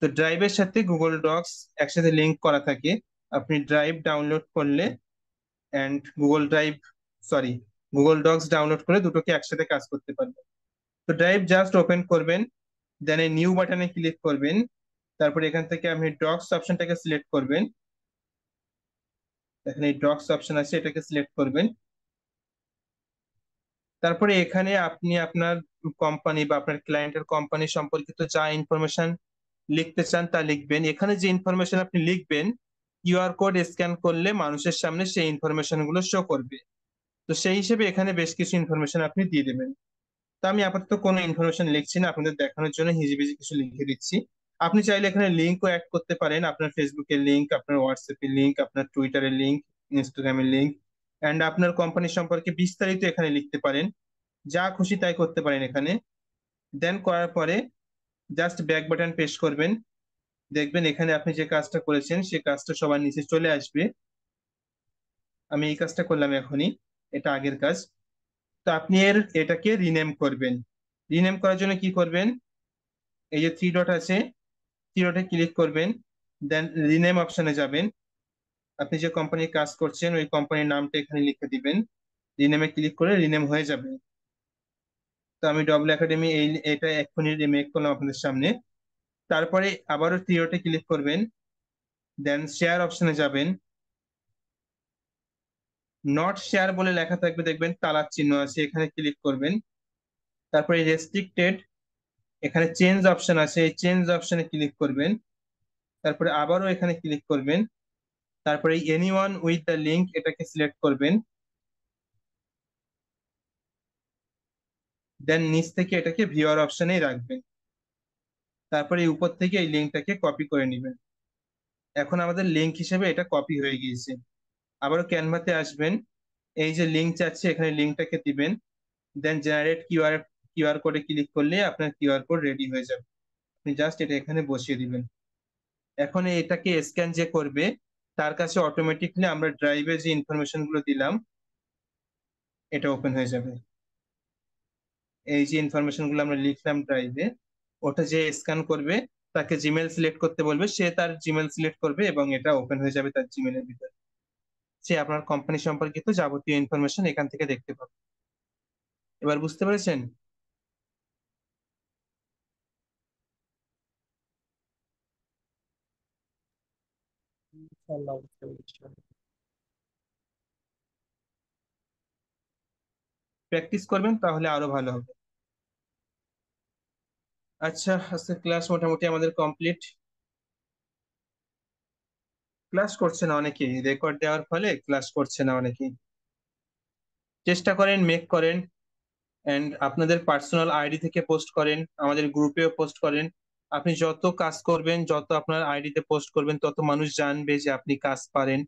Speaker 1: তো ড্রাইভের সাথে গুগল ডক্স একসাথে লিঙ্ক করা থাকে আপনি ড্রাইভ ডাউনলোড করলে and Google Drive sorry Google Docs download করে দুটোকে একসাথে কাজ করতে পারবেন তো ড্রাইভ জাস্ট ওপেন করবেন দেন এই নিউ বাটনে ক্লিক করবেন তারপরে এখান থেকে আপনি ডক্স অপশনটাকে সিলেক্ট করবেন এখানে এই ডক্স অপশন আছে এটাকে সিলেক্ট করবেন তারপরে এখানে আপনি আপনার কোম্পানি বা আপনার ক্লায়েন্টের কোম্পানি সম্পর্কিত যা ইনফরমেশন লিখতে চান তা লিখবেন এখানে যে ইনফরমেশন আপনি লিখবেন কিউআর কোড স্ক্যান করলে মানুষের সামনে সেই ইনফরমেশন গুলো শো করবে তো সেই হিসেবে এখানে বেশ কিছু ইনফরমেশন আপনি দিয়ে দেবেন তো আমি আপাতত কোনো ইনফরমেশন লিখছি না আপনাদের দেখানোর জন্য হিজিবিজি কিছু লিখে দিচ্ছি আপনি চাইলে এখানে লিঙ্কও অ্যাড করতে পারেন আপনার ফেসবুকের লিঙ্ক আপনার হোয়াটসঅ্যাপের লিঙ্ক আপনার টুইটারের লিঙ্ক ইনস্টাগ্রামের লিঙ্ক অ্যান্ড আপনার কোম্পানি সম্পর্কে বিস্তারিত এখানে লিখতে পারেন যা খুশি তাই করতে পারেন এখানে দেন করার পরে জাস্ট ব্যাক বাটন পেশ করবেন দেখবেন এখানে আপনি যে কাজটা করেছেন সে কাজটা সবার নিচে চলে আসবে আমি এই কাজটা করলাম এখনই এটা আগের কাজ তো আপনি এর এটাকে রিনেম করবেন রিনেম করার জন্য কি করবেন এই যে থ্রি ডট আছে থ্রি ডটে ক্লিক করবেন দেন রিনেম অপশানে যাবেন আপনি যে কোম্পানির কাজ করছেন ওই কোম্পানির নামটা এখানে লিখে দিবেন রিনেমে ক্লিক করে রিনেম হয়ে যাবে তো আমি ডবল একাডেমি এই এটা এক্ষুনি রিমেক করলাম আপনাদের সামনে তারপরে আবারও থ্রি ডটে ক্লিক করবেন দেন শেয়ার অপশানে যাবেন নট শেয়ার বলে লেখা থাকবে দেখবেন তালার চিহ্ন আছে এখানে ক্লিক করবেন তারপরে রেস্ট্রিক্টেড এখানে চেঞ্জ অপশন আছে এই চেঞ্জ অপশনে ক্লিক করবেন তারপরে আবারও এখানে ক্লিক করবেন তারপরে anyone with the link এটাকে সিলেক্ট করবেন দেন নিচ থেকে এটাকে ভিওর অপশনেই রাখবেন তারপরে উপর থেকে এই লিঙ্কটাকে কপি করে নেবেন এখন আমাদের লিঙ্ক হিসেবে এটা কপি হয়ে গিয়েছে আবারও ক্যানভাতে আসবেন এই যে লিঙ্ক চাচ্ছে এখানে লিঙ্কটাকে দিবেন দেন জেনারেট কিউআর কিউআর কোডে ক্লিক করলে আপনার কিউআর কোড রেডি হয়ে যাবে আপনি জাস্ট এটা এখানে বসিয়ে দিবেন এখন এটাকে স্ক্যান যে করবে তার কাছে অটোমেটিকলি আমরা ড্রাইভে যে ইনফরমেশনগুলো দিলাম এটা ওপেন হয়ে যাবে এই যে ইনফরমেশনগুলো আমরা লিখলাম ড্রাইভে ওটা যে স্ক্যান করবে তাকে জিমেল সিলেক্ট করতে বলবে সে তার জিমেল সিলেক্ট করবে এবং এটা ওপেন হয়ে যাবে তার জিমেলের ভিতরে যে আপনার কোম্পানি সম্পর্কিত যাবতীয় ইনফরমেশন এখান থেকে দেখতে পাবেন এবার বুঝতে পেরেছেন প্র্যাকটিস করবেন তাহলে আরো ভালো হবে আচ্ছা আজকে ক্লাস মোটামুটি আমাদের কমপ্লিট ক্লাস করছে না অনেকেই রেকর্ড দেওয়ার ফলে ক্লাস করছে না অনেকেই চেষ্টা করেন মেক করেন অ্যান্ড আপনাদের পার্সোনাল আইডি থেকে পোস্ট করেন আমাদের গ্রুপেও পোস্ট করেন আপনি যত কাজ করবেন যত আপনার আইডিতে পোস্ট করবেন তত মানুষ জানবে যে আপনি কাজ পারেন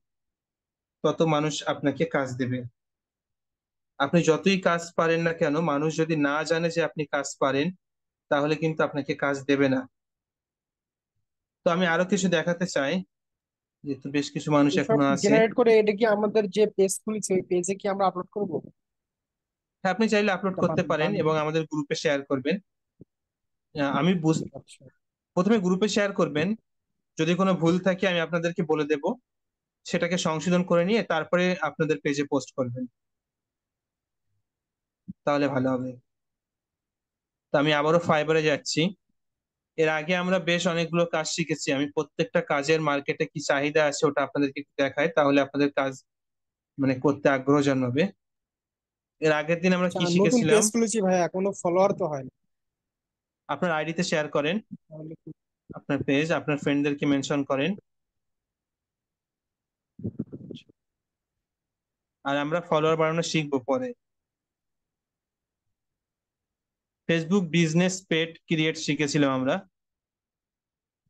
Speaker 1: তত মানুষ আপনাকে কাজ দেবে আপনি যতই কাজ পারেন না কেন মানুষ যদি না জানে যে আপনি কাজ পারেন তাহলে কিন্তু আপনাকে কাজ দেবে না তো আমি আরো কিছু দেখাতে চাই যেহেতু বেশ কিছু মানুষ এখনো আছে জেনারেট
Speaker 2: করে এটা কি আমাদের যে পেজ খুলেছে ওই পেজে কি আমরা আপলোড করব
Speaker 1: হ্যাঁ আপনি চাইলে আপলোড আচ্ছা, করতে পারেন এবং আমাদের গ্রুপে শেয়ার করবেন আমি বুঝ আচ্ছা, আচ্ছা। প্রথমে গ্রুপে শেয়ার করবেন যদি কোনো ভুল থাকে আমি আপনাদেরকে বলে দেব সেটাকে সংশোধন করে নিয়ে তারপরে আপনাদের পেজে পোস্ট করবেন তাহলে ভালো হবে তো আমি আবারও ফাইবারে যাচ্ছি এর আগে আমরা বেশ অনেকগুলো কাজ শিখেছি আমি প্রত্যেকটা কাজের মার্কেটে কি চাহিদা আছে ওটা আপনাদেরকে দেখাই তাহলে আপনাদের কাজ মানে করতে আগ্রহ জন্মাবে এর আগের দিন আমরা কি আচ্ছা, শিখেছিলাম ভাই এখনো ফলোয়ার তো হয় আপনার আইডিতে শেয়ার করেন আপনার পেজ আপনার ফ্রেন্ডদেরকে মেনশন করেন আর আমরা ফলোয়ার বাড়ানো শিখবো পরে ফেসবুক বিজনেস পেট ক্রিয়েট শিখেছিলাম আমরা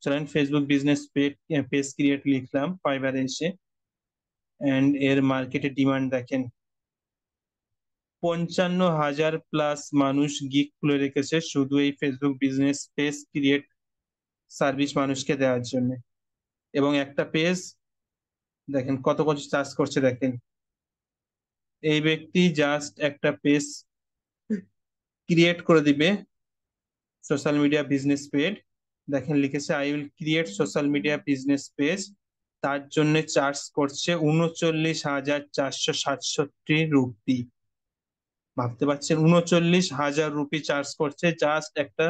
Speaker 1: চলেন ফেসবুক বিজনেস পেজ ক্রিয়েট লিখলাম ফাইবার এসে অ্যান্ড এর মার্কেটে ডিমান্ড দেখেন পঞ্চান্ন হাজার প্লাস মানুষ গিক খুলে রেখেছে শুধু এই Facebook business page create service মানুষকে দেওয়ার জন্য এবং একটা পেজ দেখেন কত কত চার্জ করছে দেখেন এই ব্যক্তি জাস্ট একটা পেজ ক্রিয়েট করে দিবে সোশ্যাল মিডিয়া বিজনেস পেড দেখেন লিখেছে I will create social media business page তার জন্য চার্জ করছে উনচল্লিশ হাজার চারশো সাতষট্টি রুপি ভাবতে পারছেন উনচল্লিশ হাজার রুপি চার্জ করছে জাস্ট একটা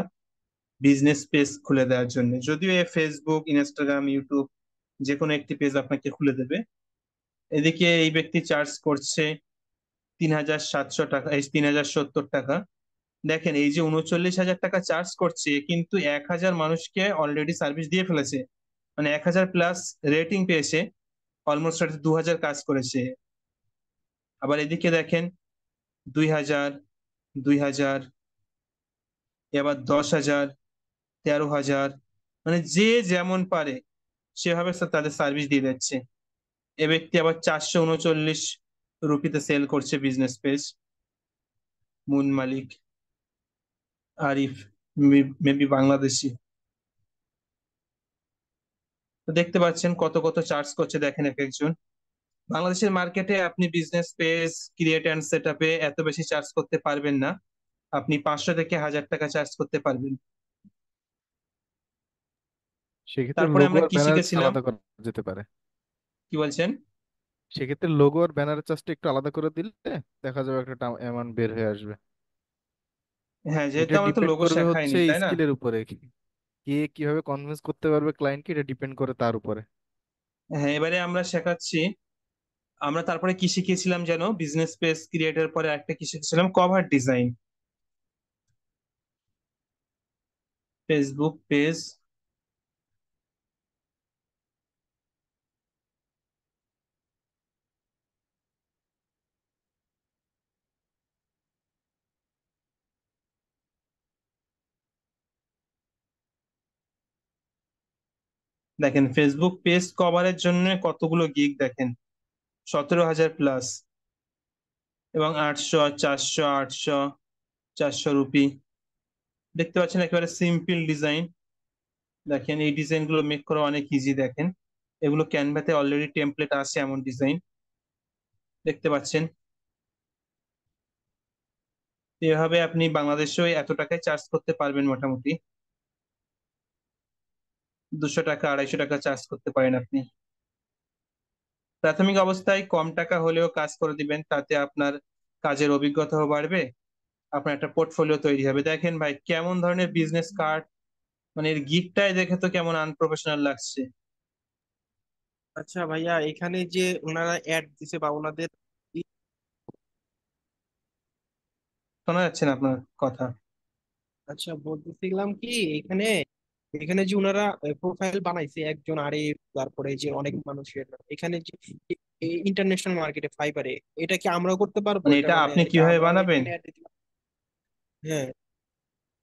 Speaker 1: বিজনেস পেজ খুলে দেওয়ার জন্য যদিও এ ফেসবুক ইনস্টাগ্রাম ইউটিউব যে কোনো একটি পেজ আপনাকে খুলে দেবে এদিকে এই ব্যক্তি চার্জ করছে তিন হাজার সাতশো টাকা এই তিন হাজার সত্তর টাকা দেখেন এই যে উনচল্লিশ হাজার টাকা চার্জ করছে কিন্তু এক হাজার মানুষকে অলরেডি সার্ভিস দিয়ে ফেলেছে মানে এক হাজার প্লাস রেটিং পেয়েছে অলমোস্ট দু হাজার কাজ করেছে আবার এদিকে দেখেন দুই হাজার দুই হাজার এবার দশ হাজার তেরো হাজার মানে যে যেমন পারে সেভাবে তাদের সার্ভিস দিয়ে দিচ্ছে এ ব্যক্তি আবার চারশো উনচল্লিশ রুপিতে সেল করছে business page Moon Malik Arif maybe Bangladeshi তো দেখতে পাচ্ছেন কত কত চার্জ করছে দেখেন এক একজন বাংলাদেশের মার্কেটে আপনি business page create and set আপে এত বেশি চার্জ করতে পারবেন না আপনি পাঁচশো থেকে হাজার টাকা চার্জ করতে পারবেন
Speaker 2: তারপরে আমরা কি শিখেছিলাম যেতে পারে কি বলছেন সেক্ষেত্রে লোগো আর ব্যানার চার্জটা একটু আলাদা করে দিলে দেখা যাবে একটা অ্যামাউন্ট বের হয়ে আসবে হ্যাঁ যেহেতু এটা আমরা তো ডিপেন্ড লোগো করবে শেখাইনি হচ্ছে তাই না স্কিলের উপরে কে কিভাবে কনভিন্স করতে পারবে ক্লায়েন্টকে এটা ডিপেন্ড করে তার উপরে
Speaker 1: হ্যাঁ এবারে আমরা শেখাচ্ছি আমরা তারপরে কি শিখেছিলাম যেন বিজনেস পেজ ক্রিয়েটের পরে একটা কি শিখেছিলাম কভার ডিজাইন ফেসবুক পেজ দেখেন ফেসবুক পেজ কভারের জন্য কতগুলো গিগ দেখেন সতেরো হাজার প্লাস এবং আটশো চারশো আটশো চারশো রুপি দেখতে পাচ্ছেন একেবারে সিম্পল ডিজাইন দেখেন এই ডিজাইনগুলো মেক করা অনেক ইজি দেখেন এগুলো ক্যানভাতে অলরেডি টেমপ্লেট আছে এমন ডিজাইন দেখতে পাচ্ছেন এভাবে আপনি বাংলাদেশেও এত টাকায় চার্জ করতে পারবেন মোটামুটি দুশো টাকা আড়াইশো টাকা চার্জ করতে পারেন আপনি প্রাথমিক অবস্থায় কম টাকা হলেও কাজ করে দিবেন তাতে আপনার কাজের অভিজ্ঞতাও বাড়বে আপনার একটা পোর্টফোলিও তৈরি হবে দেখেন ভাই কেমন ধরনের বিজনেস কার্ড মানে এর গিকটাই দেখে তো কেমন আনপ্রফেশনাল লাগছে আচ্ছা ভাইয়া এখানে যে ওনারা অ্যাড দিছে বা ওনাদের শোনা যাচ্ছে না আপনার কথা আচ্ছা বলতেছিলাম কি এখানে এখানে যে ওনারা প্রোফাইল বানাইছে একজন আরে তারপরে যে অনেক মানুষের এখানে যে ইন্টারন্যাশনাল মার্কেটে ফাইবারে এটা কি আমরাও করতে পারবো মানে এটা আপনি মানে কিভাবে বানাবেন হ্যাঁ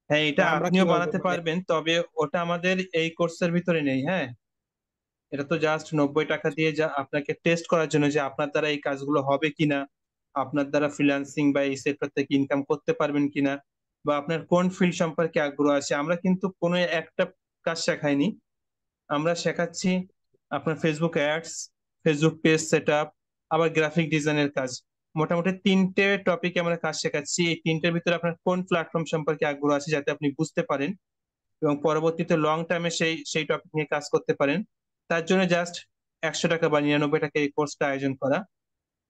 Speaker 1: হ্যাঁ এটা আপনিও বানাতে পারবেন তবে ওটা আমাদের এই কোর্সের ভিতরে নেই হ্যাঁ এটা তো জাস্ট নব্বই টাকা দিয়ে যা আপনাকে টেস্ট করার জন্য যে আপনার দ্বারা এই কাজগুলো হবে কিনা আপনার দ্বারা ফ্রিল্যান্সিং বা এই সেক্টর থেকে ইনকাম করতে পারবেন কিনা বা আপনার কোন ফিল্ড সম্পর্কে আগ্রহ আছে আমরা কিন্তু কোনো একটা কাজ শেখাইনি আমরা শেখাচ্ছি আপনার Facebook ads Facebook page set up আবার গ্রাফিক ডিজাইনের কাজ মোটামুটি তিনটে টপিকে আমরা কাজ শেখাচ্ছি এই তিনটের ভিতরে আপনার কোন প্ল্যাটফর্ম সম্পর্কে আগ্রহ আছে যাতে আপনি বুঝতে পারেন এবং পরবর্তীতে লং টার্মে সেই সেই টপিক নিয়ে কাজ করতে পারেন তার জন্য জাস্ট একশো টাকা বা নিরানব্বই টাকা এই কোর্সটা আয়োজন করা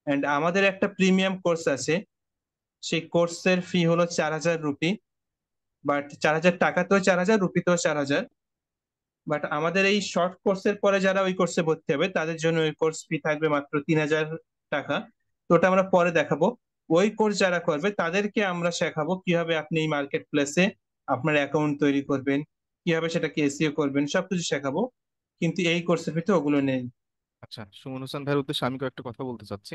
Speaker 1: অ্যান্ড আমাদের একটা প্রিমিয়াম কোর্স আছে সেই কোর্সের ফি হলো চার হাজার রুপি বাট চার হাজার টাকা তো চার হাজার রুপি তো চার হাজার বাট আমাদের এই শর্ট কোর্সের পরে যারা ওই কোর্সে ভর্তি হবে তাদের জন্য ওই কোর্স ফি থাকবে মাত্র তিন হাজার টাকা তো ওটা আমরা পরে দেখাবো ওই কোর্স যারা করবে তাদেরকে আমরা শেখাবো কিভাবে আপনি এই মার্কেট প্লেসে আপনার অ্যাকাউন্ট তৈরি করবেন কিভাবে সেটাকে
Speaker 2: এসিও করবেন সবকিছু শেখাবো কিন্তু এই কোর্সের ভিতরে ওগুলো নেই আচ্ছা সুমন হোসেন ভাইয়ের উদ্দেশ্যে আমি কয়েকটা কথা বলতে চাচ্ছি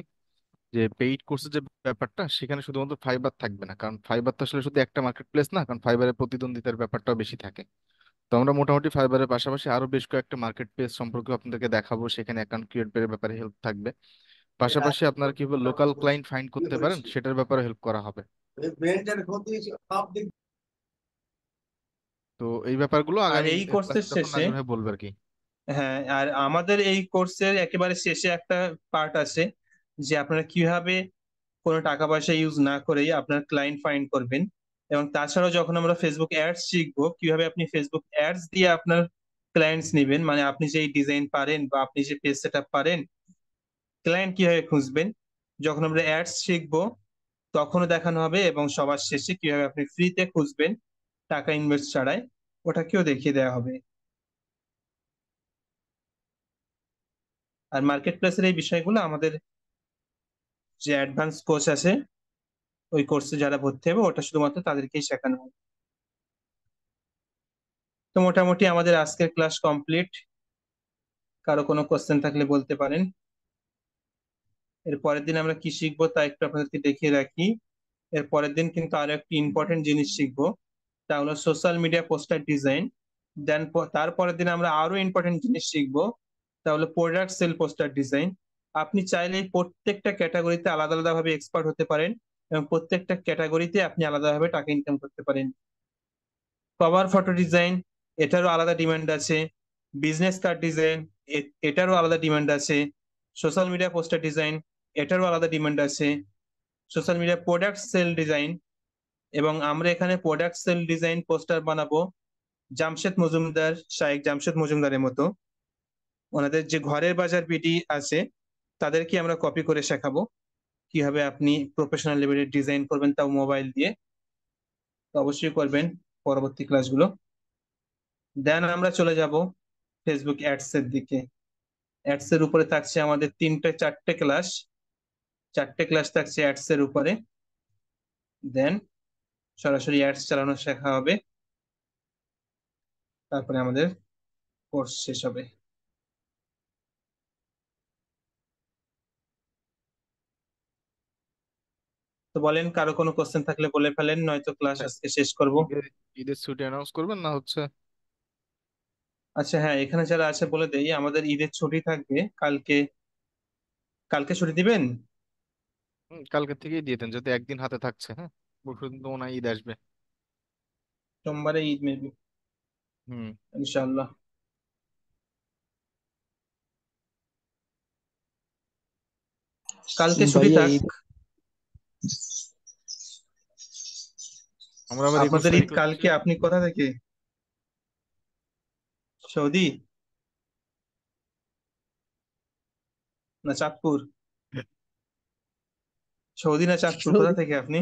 Speaker 2: যে পেইড কোর্সের যে ব্যাপারটা সেখানে শুধুমাত্র ফাইবার থাকবে না কারণ ফাইবার তো আসলে শুধু একটা মার্কেট প্লেস না কারণ ফাইবারের প্রতিদ্বন্দ্বিতার ব্যাপারটাও বেশি থাকে তো আমরা মোটামুটি ফাইবারের পাশাপাশি আরো বেশ কয়েকটা মার্কেট প্লেস সম্পর্কে আপনাদেরকে দেখাবো সেখানে অ্যাকাউন্ট ক্রিয়েট এর ব্যাপারে হেল্প থাকবে পাশাপাশি আপনারা বলবো লোকাল ক্লায়েন্ট ফাইন্ড করতে পারেন সেটার ব্যাপারে হেল্প করা হবে তো এই ব্যাপারগুলো আর এই কোর্সের শেষে বলবে আর কি
Speaker 1: হ্যাঁ আর আমাদের এই কোর্সের একেবারে শেষে একটা পার্ট আছে যে আপনারা কিভাবে কোনো টাকা পয়সা ইউজ না করেই আপনার ক্লায়েন্ট ফাইন্ড করবেন এবং তাছাড়াও যখন আমরা ফেসবুক অ্যাডস শিখবো কিভাবে আপনি ফেসবুক অ্যাডস দিয়ে আপনার ক্লায়েন্টস নেবেন মানে আপনি যে ডিজাইন পারেন বা আপনি যে পেজ সেট পারেন ক্লায়েন্ট কিভাবে খুঁজবেন যখন আমরা অ্যাডস শিখবো তখনও দেখানো হবে এবং সবার শেষে কিভাবে আপনি ফ্রিতে খুঁজবেন টাকা ইনভেস্ট ছাড়াই ওটাকেও দেখিয়ে দেওয়া হবে আর মার্কেট প্লেসের এই বিষয়গুলো আমাদের যে অ্যাডভান্স কোর্স আছে ওই কোর্সে যারা ভর্তি হবে ওটা শুধুমাত্র তাদেরকেই শেখানো হবে তো মোটামুটি আমাদের আজকের ক্লাস কমপ্লিট কারো কোনো কোশ্চেন থাকলে বলতে পারেন এর পরের দিন আমরা কি শিখবো তা একটু আপনাদেরকে দেখিয়ে রাখি এর পরের দিন কিন্তু আরো একটি ইম্পর্টেন্ট জিনিস শিখব তা হলো social media poster design then তারপরের দিন আমরা আরো ইম্পর্টেন্ট জিনিস শিখবো তা হলো প্রোডাক্ট সেল পোস্টার ডিজাইন আপনি চাইলে প্রত্যেকটা ক্যাটাগরিতে আলাদা আলাদাভাবে এক্সপার্ট হতে পারেন এবং প্রত্যেকটা ক্যাটাগরিতে আপনি আলাদাভাবে টাকা ইনকাম করতে পারেন কভার ফটো ডিজাইন এটারও আলাদা ডিমান্ড আছে বিজনেস কার্ড ডিজাইন এটারও আলাদা ডিমান্ড আছে সোশ্যাল মিডিয়া পোস্টার ডিজাইন এটারও আলাদা ডিমান্ড আছে social media product sell design এবং আমরা এখানে প্রোডাক্ট সেল ডিজাইন পোস্টার বানাবো জামশেদ মজুমদার শাহেক জামশেদ মজুমদারের মতো ওনাদের যে ঘরের বাজার পিটি আছে তাদেরকে আমরা কপি করে শেখাবো কিভাবে আপনি প্রফেশনাল লেভেলের ডিজাইন করবেন তাও মোবাইল দিয়ে তো অবশ্যই করবেন পরবর্তী ক্লাসগুলো দেন আমরা চলে যাব ফেসবুক অ্যাডস এর দিকে অ্যাডস এর উপরে থাকছে আমাদের তিনটে চারটে ক্লাস চারটে ক্লাস থাকছে অ্যাডস এর উপরে দেন সরাসরি অ্যাডস চালানো শেখা হবে তারপরে আমাদের কোর্স শেষ হবে তো বলেন কারো কোনো কোশ্চেন থাকলে বলে ফেলেন নয়তো ক্লাস হ্যাঁ। আজকে শেষ করব ঈদের ছুটি অ্যানাউন্স করবেন না হচ্ছে আচ্ছা হ্যাঁ এখানে যারা আছে বলে দেই আমাদের ঈদের ছুটি থাকবে কালকে
Speaker 2: কালকে ছুটি দিবেন কালকে থেকেই দিয়ে দেন যদি একদিন হাতে থাকছে হ্যাঁ পরশুদিন তো ঈদ আসবে সোমবারে ঈদ মেবি হুম
Speaker 1: কালকে ছুটি থাক আমরা আবার ঈদ কালকে আপনি কোথা থেকে সৌদি না চাঁদপুর সৌদি না চাঁদপুর কোথা থেকে আপনি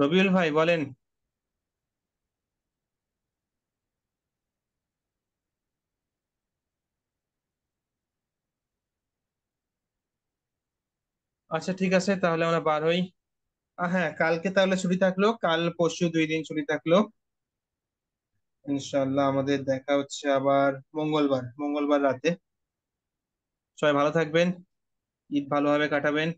Speaker 1: রবিউল ভাই বলেন আচ্ছা ঠিক আছে তাহলে আমরা বার হই হ্যাঁ কালকে তাহলে ছুটি থাকলো কাল পরশু দুই দিন ছুটি থাকলো ইনশাল্লাহ আমাদের দেখা হচ্ছে আবার মঙ্গলবার মঙ্গলবার রাতে সবাই ভালো থাকবেন ঈদ ভালোভাবে কাটাবেন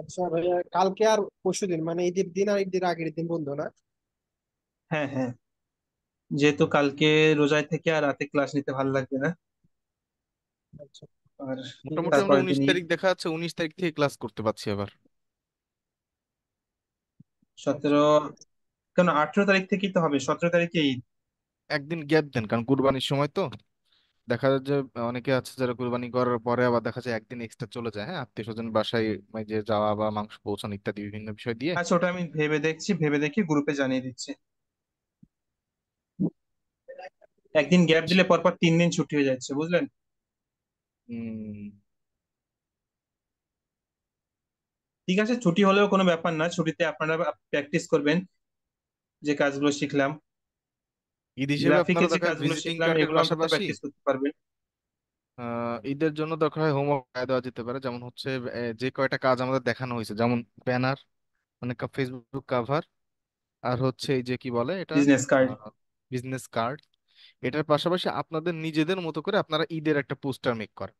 Speaker 2: আচ্ছা ভাইয়া কালকে আর পরশু দিন মানে ঈদের দিন আর ঈদের আগের দিন বন্ধ না
Speaker 1: হ্যাঁ হ্যাঁ যেহেতু কালকে রোজায় থেকে আর রাতে ক্লাস নিতে ভালো লাগবে না আচ্ছা আর মোটামুটি আমরা উনিশ তারিখ
Speaker 2: দেখা যাচ্ছে উনিশ তারিখ থেকে ক্লাস করতে পারছি আবার সতেরো কেন আঠেরো তারিখ থেকেই তো হবে সতেরো তারিখে ঈদ একদিন গ্যাপ দেন কারণ কুরবানির সময় তো দেখা যায় যে অনেকে আছে যারা কুরবানি করার পরে আবার দেখা যায় একদিন এক্সট্রা চলে যায় হ্যাঁ আত্মীয় স্বজন বাসায় মানে যে যাওয়া বা মাংস পৌঁছানো ইত্যাদি বিভিন্ন বিষয় দিয়ে আচ্ছা ওটা আমি ভেবে দেখছি ভেবে দেখি গ্রুপে জানিয়ে দিচ্ছি একদিন গ্যাপ দিলে পরপর তিন দিন
Speaker 1: ছুটি হয়ে যাচ্ছে বুঝলেন ঠিক আছে ছুটি হলেও কোনো ব্যাপার না ছুটিতে আপনারা প্র্যাকটিস করবেন
Speaker 2: যে কাজগুলো শিখলাম ঈদ হিসেবে আপনারা যে দেখা কাজগুলো ভিজিটিং শিখলাম কার্ডের এগুলো আপনারা পাশাপাশি প্র্যাকটিস করতে পারবেন আহ ঈদের জন্য দরকার হয় হোমওয়ার্ক দেওয়া যেতে পারে যেমন হচ্ছে আহ, যে কয়টা কাজ আমাদের দেখানো হয়েছে যেমন ব্যানার মানে ফেসবুক কাভার আর হচ্ছে এই যে কি বলে এটা বিজনেস কার্ড বিজনেস কার্ড এটার পাশাপাশি আপনাদের নিজেদের মতো করে আপনারা ঈদের একটা পোস্টার মেক করেন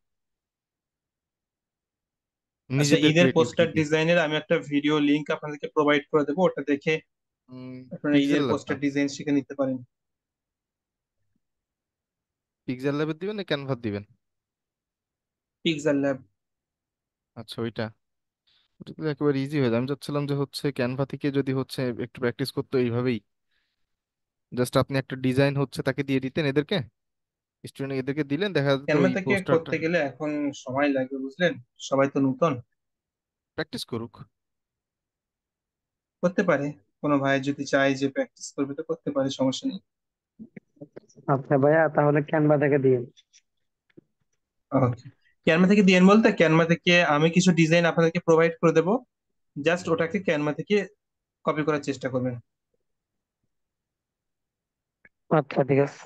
Speaker 2: আচ্ছা ঈদের পোস্টার
Speaker 1: ডিজাইনের আমি একটা ভিডিও লিংক আপনাদেরকে প্রোভাইড করে দেবো ওটা দেখে
Speaker 2: আপনারা ঈদের পোস্টার
Speaker 1: ডিজাইন শিখে নিতে পারেন
Speaker 2: পিক্সেল ল্যাবে দিবেন না ক্যানভা দিবেন পিক্সেল ল্যাব আচ্ছা ওইটা একেবারে ইজি হয়ে যায় আমি চাচ্ছিলাম যে হচ্ছে ক্যানভা থেকে যদি হচ্ছে একটু প্র্যাকটিস করতো এইভাবেই জাস্ট আপনি একটা ডিজাইন হচ্ছে তাকে দিয়ে দিতেন এদেরকে স্টুডেন্ট এদেরকে দিলেন দেখা যাচ্ছে ওই ক্যানভাতে করতে গেলে
Speaker 1: এখন সময় লাগবে বুঝলেন সবাই তো নতুন প্র্যাকটিস করুক করতে পারে কোনো ভাই যদি চায় যে প্র্যাকটিস করবে তো করতে পারে সমস্যা নেই আচ্ছা ভাইয়া তাহলে ক্যানভা থেকে দিয়ে ওকে ক্যানভা থেকে দিয়েন বলতে ক্যানভা থেকে আমি কিছু ডিজাইন আপনাদেরকে প্রোভাইড করে দেবো জাস্ট ওটাকে ক্যানভা থেকে কপি করার চেষ্টা করবেন আচ্ছা ঠিক আছে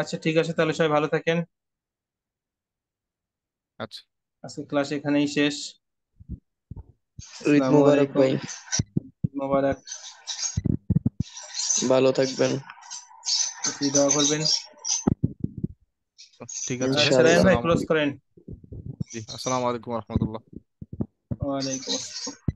Speaker 1: আচ্ছা ঠিক আছে তাহলে সবাই ভালো থাকেন আচ্ছা আজকে ক্লাস এখানেই শেষ ঈদ মোবারক ভাই
Speaker 2: মোবারক ভালো থাকবেন কি দোয়া করবেন ঠিক আছে সারায়ন আচ্ছা, আচ্ছা, ভাই ক্লোজ করেন জি আসসালামু আলাইকুম রহমতুল্লাহ
Speaker 1: ওয়ালাইকুম আসসালাম